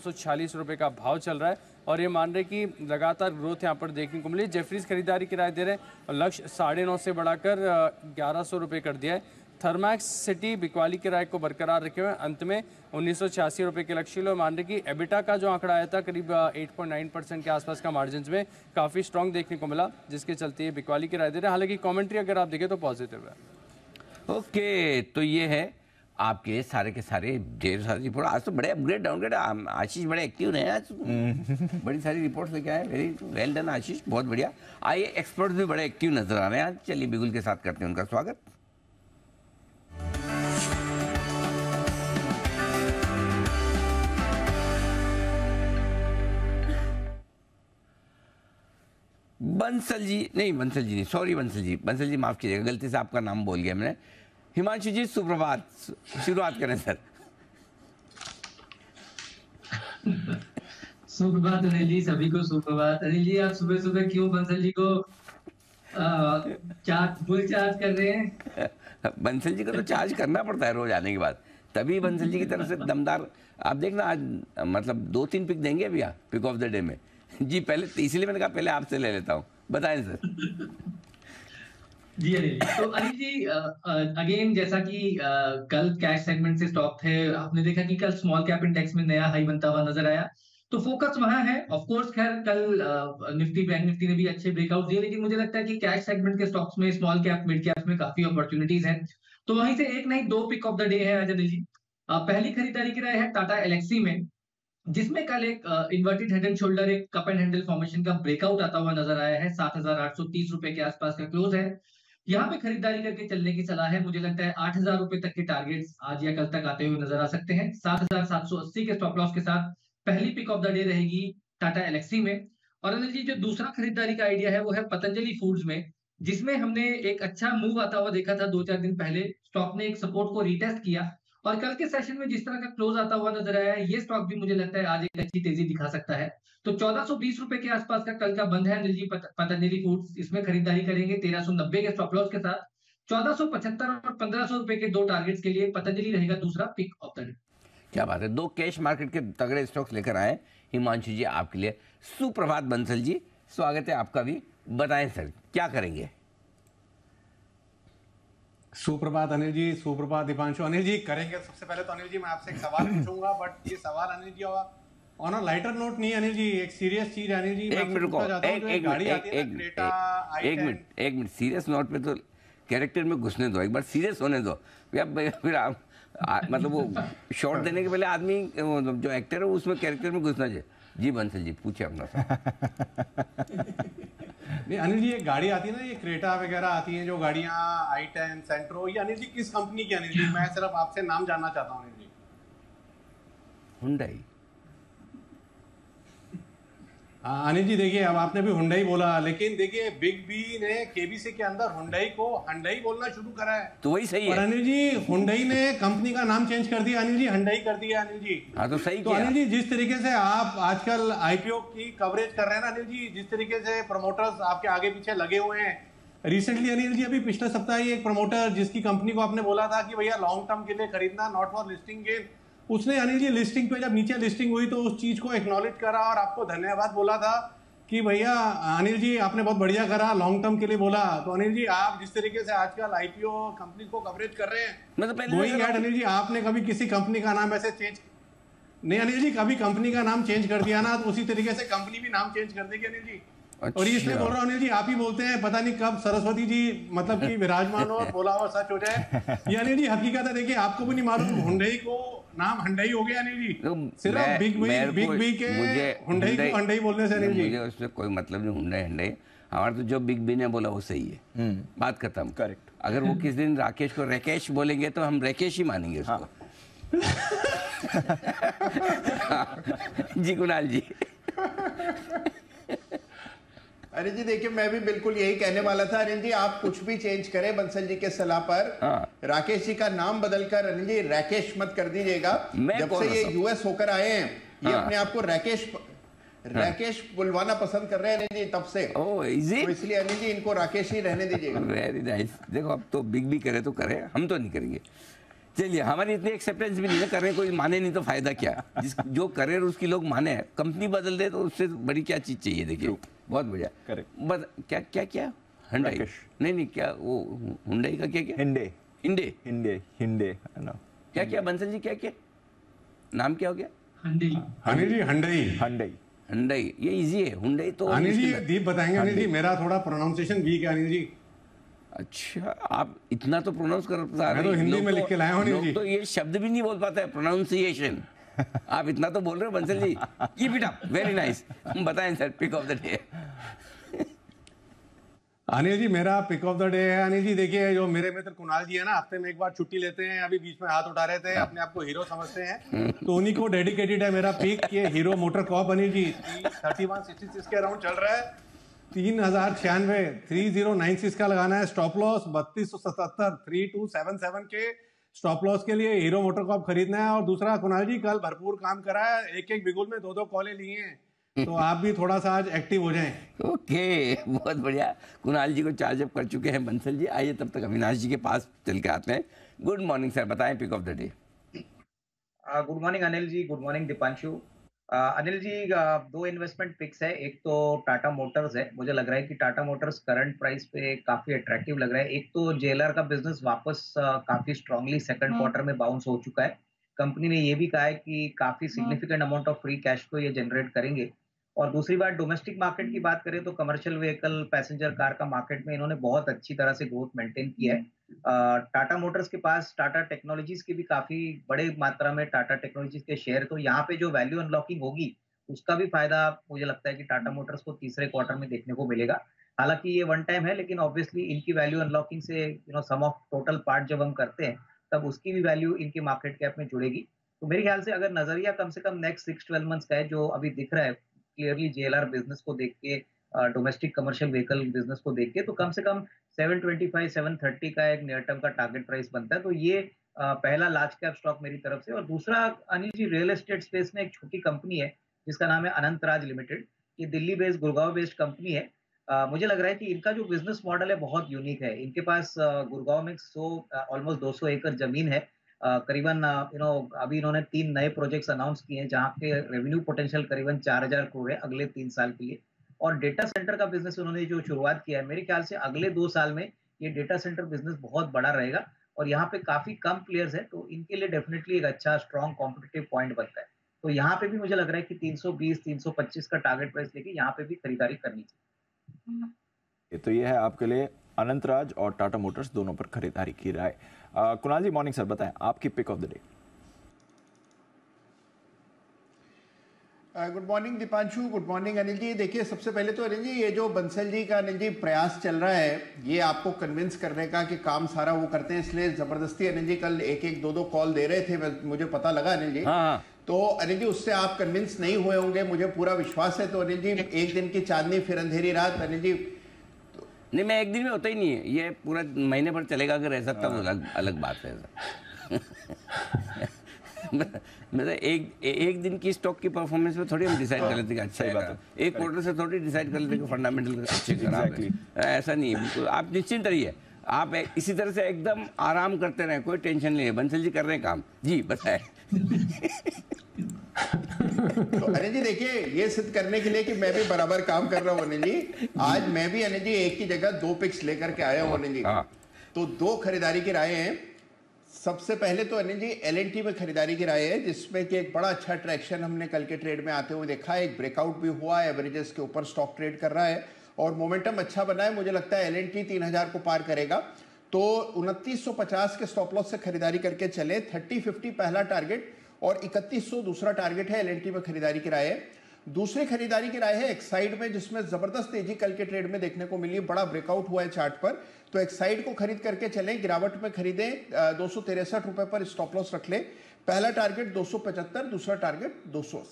रुपए का भाव चल रहा है और ये मान रहे कि लगातार ग्रोथ यहाँ पर देखने को मिली जेफरीज खरीदारी किराए दे रहे हैं और लक्ष्य साढ़े नौ से बढ़ाकर ग्यारह सौ रुपये कर दिया है थर्मैक्स सिटी बिकवाली किराए को बरकरार रखे हुए अंत में उन्नीस रुपए के लक्ष्य लो मान रहे कि एबिटा का जो आंकड़ा आया था करीब 8.9 परसेंट के आसपास का मार्जिन में काफ़ी स्ट्रॉन्ग देखने को मिला जिसके चलते ये बिकवाली किराए दे रहे हालांकि कॉमेंट्री अगर आप देखें तो पॉजिटिव है ओके तो ये है आपके सारे के सारे ढेर सारे रिपोर्ट आज तो बड़े अपग्रेड डाउनग्रेड आशीष बड़े एक्टिव रहे आज हम्म। बड़ी सारी रिपोर्ट्स लेके आए वेरी वेल डन आशीष बहुत बढ़िया आइए एक्सपर्ट्स भी बड़े एक्टिव नजर आ रहे हैं आज चलिए बिगुल के साथ करते हैं उनका स्वागत बंसल जी नहीं बंसल जी नहीं सॉरी बंसल जी बंसल जी माफ़ कीजिएगा गलती से आपका नाम बोल गया मैंने हिमांशु जी सुप्रभात शुरुआत करें सर सुप्रभात अनिल जी सभी को सुप्रभात अनिल जी आप सुबह सुबह क्यों बंसल जी को चार्ज फुल चार्ज कर रहे हैं बंसल जी को तो चार्ज करना पड़ता है रोज आने के बाद तभी बंसल जी की तरफ से दमदार आप देखना आज मतलब दो तीन पिक देंगे भैया पिक ऑफ द डे में जी पहले तो इसीलिए मैंने कहा पहले आपसे ले लेता हूँ बताएं सर जी अनिल तो अनिल जी अगेन जैसा कि कल कैश सेगमेंट से स्टॉक थे आपने देखा कि कल स्मॉल कैप इंडेक्स में नया हाई बनता हुआ नजर आया तो फोकस वहां है ऑफ कोर्स खैर कल निफ्टी बैंक निफ्टी ने भी अच्छे ब्रेकआउट दिए लेकिन मुझे लगता है कि कैश सेगमेंट के स्टॉक्स में स्मॉल कैप मिड कैप में काफी अपॉर्चुनिटीज हैं तो वहीं से एक नहीं दो पिक ऑफ द डे है अजय जी पहली खरीदारी की राय है टाटा एलेक्सी में जिसमें कल एक इन्वर्टेड हेड एंड शोल्डर एक कप एंड हैंडल फॉर्मेशन का ब्रेकआउट आता हुआ नजर आया है सात हजार आठ सौ तीस रुपए के आसपास का क्लोज है यहाँ पे खरीदारी करके चलने की सलाह है मुझे लगता है आठ हजार रुपए तक के टारगेट्स आज या कल तक आते हुए नजर आ सकते हैं सात हजार सात सौ अस्सी के स्टॉप लॉस के साथ पहली पिक ऑफ द डे रहेगी टाटा एलेक्सी में और अनिल जी जो दूसरा खरीदारी का आइडिया है वो है पतंजलि फूड्स में जिसमें हमने एक अच्छा मूव आता हुआ देखा था दो चार दिन पहले स्टॉक ने एक सपोर्ट को रिटेस्ट किया और कल के सेशन में जिस तरह का क्लोज आता हुआ नजर आया है ये स्टॉक भी मुझे लगता है आज एक अच्छी तेजी दिखा सकता है तो चौदह रुपए के आसपास का कल का बंद है अनिल जी पतंजलि फूड्स इसमें खरीदारी करेंगे तेरह के स्टॉप लॉस के साथ चौदह और पंद्रह रुपए के दो टारगेट्स के लिए पतंजलि रहेगा दूसरा पिक ऑफ द डे क्या बात है दो कैश मार्केट के तगड़े स्टॉक्स लेकर आए हिमांशु जी आपके लिए सुप्रभात बंसल जी स्वागत है आपका भी बताएं सर क्या करेंगे सुप्रभात अनिल जी सुप्रभात दीपांशु अनिल जी करेंगे सबसे पहले तो अनिल जी मैं आपसे एक सवाल पूछूंगा बट ये सवाल Anil ji on a lighter note नहीं अनिल जी एक सीरियस चीज अनिल जी एक मिनट एक एक मिनट एक मिनट एक मिनट सीरियस नोट पे तो कैरेक्टर में घुसने दो एक बार सीरियस होने दो फिर आप मतलब वो शॉर्ट देने के पहले आदमी जो एक्टर है उसमें कैरेक्टर में घुसना चाहिए जी बंसल जी पूछे अपना नहीं अनिल जी ये गाड़ी आती है ना ये क्रेटा वगैरह आती है जो गाड़ियाँ आई टेन सेंट्रो ये अनिल जी किस कंपनी की अनिल जी मैं सिर्फ आपसे नाम जानना चाहता हूँ अनिल जी हुई अनिल जी देखिए अब आपने भी हुंडई बोला लेकिन देखिए बिग बी ने केबीसी के अंदर हुंडई को हंडई बोलना शुरू करा है तो वही सही है अनिल जी हुंडई ने कंपनी का नाम चेंज कर दिया अनिल जी हंडई कर दिया अनिल जी हाँ तो सही तो अनिल जी जिस तरीके से आप आजकल आईपीओ की कवरेज कर रहे हैं ना अनिल जी जिस तरीके से प्रमोटर्स आपके आगे पीछे लगे हुए हैं रिसेंटली अनिल जी अभी पिछले सप्ताह एक प्रमोटर जिसकी कंपनी को आपने बोला था कि भैया लॉन्ग टर्म के लिए खरीदना नॉट फॉर लिस्टिंग गेन उसने यानी जी लिस्टिंग पे जब नीचे लिस्टिंग हुई तो उस चीज़ को एक्नोलेज करा और आपको धन्यवाद बोला था कि भैया अनिल जी आपने बहुत बढ़िया करा लॉन्ग टर्म के लिए बोला तो अनिल जी आप जिस तरीके से आजकल आईपीओ कंपनी को कवरेज कर रहे हैं मतलब अनिल जी आपने कभी किसी कंपनी का नाम ऐसे चेंज नहीं अनिल जी कभी कंपनी का नाम चेंज कर दिया ना तो उसी तरीके से कंपनी भी नाम चेंज कर देगी अनिल जी अच्छा। और इसलिए बोल रहा हूँ अनिल जी आप ही बोलते हैं पता नहीं कब सरस्वती जी मतलब कि विराजमान हो और बोला और सच हो जाए ये अनिल जी हकीकत है देखिए आपको भी नहीं मालूम हुंडई को नाम हंडई हो गया अनिल जी तो सिर्फ बिग बी बिग बी के हुंडई को हंडई बोलने से अनिल जी मुझे उससे कोई मतलब नहीं हुंडई हंडई हमारा तो जो बिग बी ने बोला वो सही है हम्म। बात खत्म करेक्ट अगर वो किस दिन राकेश को रेकेश बोलेंगे तो हम रेकेश ही मानेंगे उसको हाँ। जी कुणाल जी अरे जी देखिए मैं भी बिल्कुल यही कहने वाला था अरिंद जी आप कुछ भी चेंज करें बंसल जी के सलाह पर हाँ। राकेश जी का नाम बदलकर अरिंद जी राकेश मत कर दीजिएगा जब से ये यूएस होकर आए हैं ये हाँ। अपने आप को राकेश हाँ। राकेश बुलवाना पसंद कर रहे हैं जी तब से ओ इजी तो इसलिए अनिल जी इनको राकेश ही रहने दीजिएगा वेरी नाइस देखो अब तो बिग भी करे तो करे हम तो नहीं करेंगे चलिए हमारी इतनी एक्सेप्टेंस भी नहीं है करने कोई माने नहीं तो फायदा क्या जिस जो करे उसकी लोग माने कंपनी बदल दे तो उससे बड़ी क्या चीज चाहिए देखिए बहुत बढ़िया करेक्ट क्या क्या क्या हंडाई नहीं नहीं क्या वो हुंडई का क्या क्या हिंडे हिंडे हिंडे हिंडे क्या क्या बंसल जी क्या क्या नाम क्या हो गया हंडई हंडई हंडई हंडई ये इजी है हुंडई तो अनिल जी दीप बताएंगे अनिल जी मेरा थोड़ा प्रोनाउंसिएशन वीक है अनिल जी अच्छा आप इतना तो प्रोनाउंस कर पा तो रहे हैं तो हिंदी में लिख के लाया तो, जी तो ये शब्द भी नहीं बोल पाता है प्रोनाउंसिएशन आप इतना तो बोल रहे हो Bansal ji keep it up very nice बताएं sir pick of the day Anil ji मेरा पिक ऑफ द डे है अनिल जी देखिए जो मेरे मित्र कुणाल जी है ना हफ्ते में एक बार छुट्टी लेते हैं अभी बीच में हाथ उठा रहे थे अपने आप को हीरो समझते हैं तो उन्हीं को डेडिकेटेड है मेरा पिक ये Hero MotoCorp Anil ji thirty one sixty six के अराउंड चल रहा है तीन हजार छियानवे थ्री जीरो नाइन सिक्स का लगाना है स्टॉप लॉस बत्तीस सौ सतहत्तर थ्री टू सेवन सेवन के स्टॉप लॉस के लिए हीरो मोटर को खरीदना है और दूसरा कुणाल जी कल भरपूर काम करा है एक एक बिगुल में दो दो कॉले लिए हैं तो आप भी थोड़ा सा आज एक्टिव हो जाएं ओके okay, बहुत बढ़िया कुणाल जी को चार्जअप कर चुके हैं बंसल जी आइए तब तक अविनाश जी के पास चल के आते हैं गुड मॉर्निंग सर बताएं pick of the day good morning Anil ji good morning Deepanshu Anil ji दो इन्वेस्टमेंट पिक्स है एक तो टाटा मोटर्स है मुझे लग रहा है कि टाटा मोटर्स करंट प्राइस पे काफी अट्रैक्टिव लग रहा है एक तो जेलर का बिजनेस वापस काफी स्ट्रांगली सेकंड क्वार्टर में बाउंस हो चुका है कंपनी ने ये भी कहा है कि काफी significant amount of free cash को ये जनरेट करेंगे और दूसरी बात डोमेस्टिक मार्केट की बात करें तो कमर्शियल व्हीकल पैसेंजर कार का मार्केट में इन्होंने बहुत अच्छी तरह से ग्रोथ मेंटेन किया है टाटा मोटर्स के पास टाटा टेक्नोलॉजीज के भी काफी बड़े मात्रा में टाटा टेक्नोलॉजीज के शेयर तो यहाँ पे जो वैल्यू अनलॉकिंग होगी उसका भी फायदा मुझे लगता है कि टाटा मोटर्स को तीसरे क्वार्टर में देखने को मिलेगा हालांकि ये वन टाइम है लेकिन ऑब्वियसली इनकी वैल्यू अनलॉकिंग से you know some of total part जब हम करते हैं तब उसकी भी वैल्यू इनके मार्केट कैप में जुड़ेगी तो मेरे ख्याल से अगर नजरिया कम से कम नेक्स्ट सिक्स ट्वेल्व मंथ्स का है जो अभी दिख रहा है क्लियरली जेएलआर बिजनेस को देख के डोमेस्टिक कमर्शियल व्हीकल बिजनेस को देख के तो कम से कम 725 730 का एक नियर टर्म का टारगेट प्राइस बनता है तो ये पहला लार्ज कैप स्टॉक मेरी तरफ से और दूसरा Anil ji real estate space में एक छोटी कंपनी है जिसका नाम है अनंत राज लिमिटेड ये Delhi based Gurgaon based company है आ, मुझे लग रहा है कि इनका जो बिजनेस मॉडल है बहुत यूनिक है इनके पास गुड़गांव में सौ ऑलमोस्ट 200 एकड़ जमीन है करीबन यू नो अभी इन्होंने तीन नए प्रोजेक्ट्स अनाउंस किए हैं जहाँ के रेवेन्यू पोटेंशियल करीबन चार हजार करोड़ है अगले तीन साल के लिए और डेटा सेंटर का बिजनेस उन्होंने जो शुरुआत किया है मेरे ख्याल से अगले दो साल में ये डेटा सेंटर बिजनेस बहुत बड़ा रहेगा और यहाँ पे काफी कम प्लेयर्स है तो इनके लिए डेफिनेटली एक अच्छा स्ट्रॉन्ग कॉम्पिटेटिव पॉइंट बनता है तो यहाँ पे भी मुझे लग रहा है कि 320 325 का टारगेट प्राइस लेके यहाँ पे भी खरीदारी करनी चाहिए ये तो ये है आपके लिए अनंतराज और टाटा मोटर्स दोनों पर खरीदारी की राय कुणाल जी मॉर्निंग सर बताएं आपकी pick of the day good morning Deepanshu good morning Anil ji देखिए सबसे पहले तो अनिल जी ये जो बंसल जी का अनिल जी प्रयास चल रहा है ये आपको कन्विंस करने का कि काम सारा वो करते हैं इसलिए जबरदस्ती अनिल जी कल एक एक दो दो कॉल दे रहे थे मुझे पता लगा अनिल जी हाँ, हाँ। तो अनिल जी उससे आप कन्विंस नहीं हुए होंगे मुझे पूरा विश्वास है तो अनिल जी एक दिन की चांदनी फिर अंधेरी रात अनिल जी तो... नहीं मैं एक दिन में होता ही नहीं है ये पूरा महीने भर चलेगा अगर ऐसा तब अलग अलग बात है मतलब एक एक दिन की स्टॉक की परफॉर्मेंस में थोड़ी हम डिसाइड कर लेते हैं अच्छा बात है तो। एक क्वार्टर से थोड़ी डिसाइड कर लेते हैं फंडामेंटल अच्छे exactly. ऐसा नहीं है आप निश्चिंत रहिए आप इसी तरह से एकदम आराम करते रहे कोई टेंशन नहीं है बंसल जी कर रहे हैं काम जी बताए तो अनिल जी देखिए ये सिद्ध करने के लिए कि मैं भी बराबर काम कर रहा हूं अनिल जी आज मैं भी अनिल जी एक की जगह दो पिक्स लेकर के आया हूं अनिल जी हाँ। तो दो खरीदारी की राय है सबसे पहले तो अनिल जी एल में खरीदारी की राय है जिसमें कि एक बड़ा अच्छा ट्रैक्शन हमने कल के ट्रेड में आते हुए देखा है एक ब्रेकआउट भी हुआ है एवरेजेस के ऊपर स्टॉक ट्रेड कर रहा है और मोमेंटम अच्छा बना है मुझे लगता है एल तीन हजार को पार करेगा तो पचास के स्टॉप लॉस से खरीदारी करके चले फिफ्टी पहला टारगेट और सौ दूसरा टारगेट है एल में खरीदारी की राय है दूसरी खरीदारी की राय है एक्साइड में जिसमें जबरदस्त तेजी कल के ट्रेड में देखने को मिली बड़ा ब्रेकआउट हुआ है चार्ट पर तो एक्साइड को खरीद करके चले गिरावट में खरीदें दो सौ रुपए पर स्टॉप लॉस रख ले पहला टारगेट दो दूसरा टारगेट दो सौ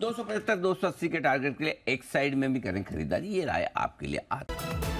दो सौ पचहत्तर दो सौ अस्सी के टारगेट के लिए एक साइड में भी करें खरीदारी ये राय आपके लिए आती है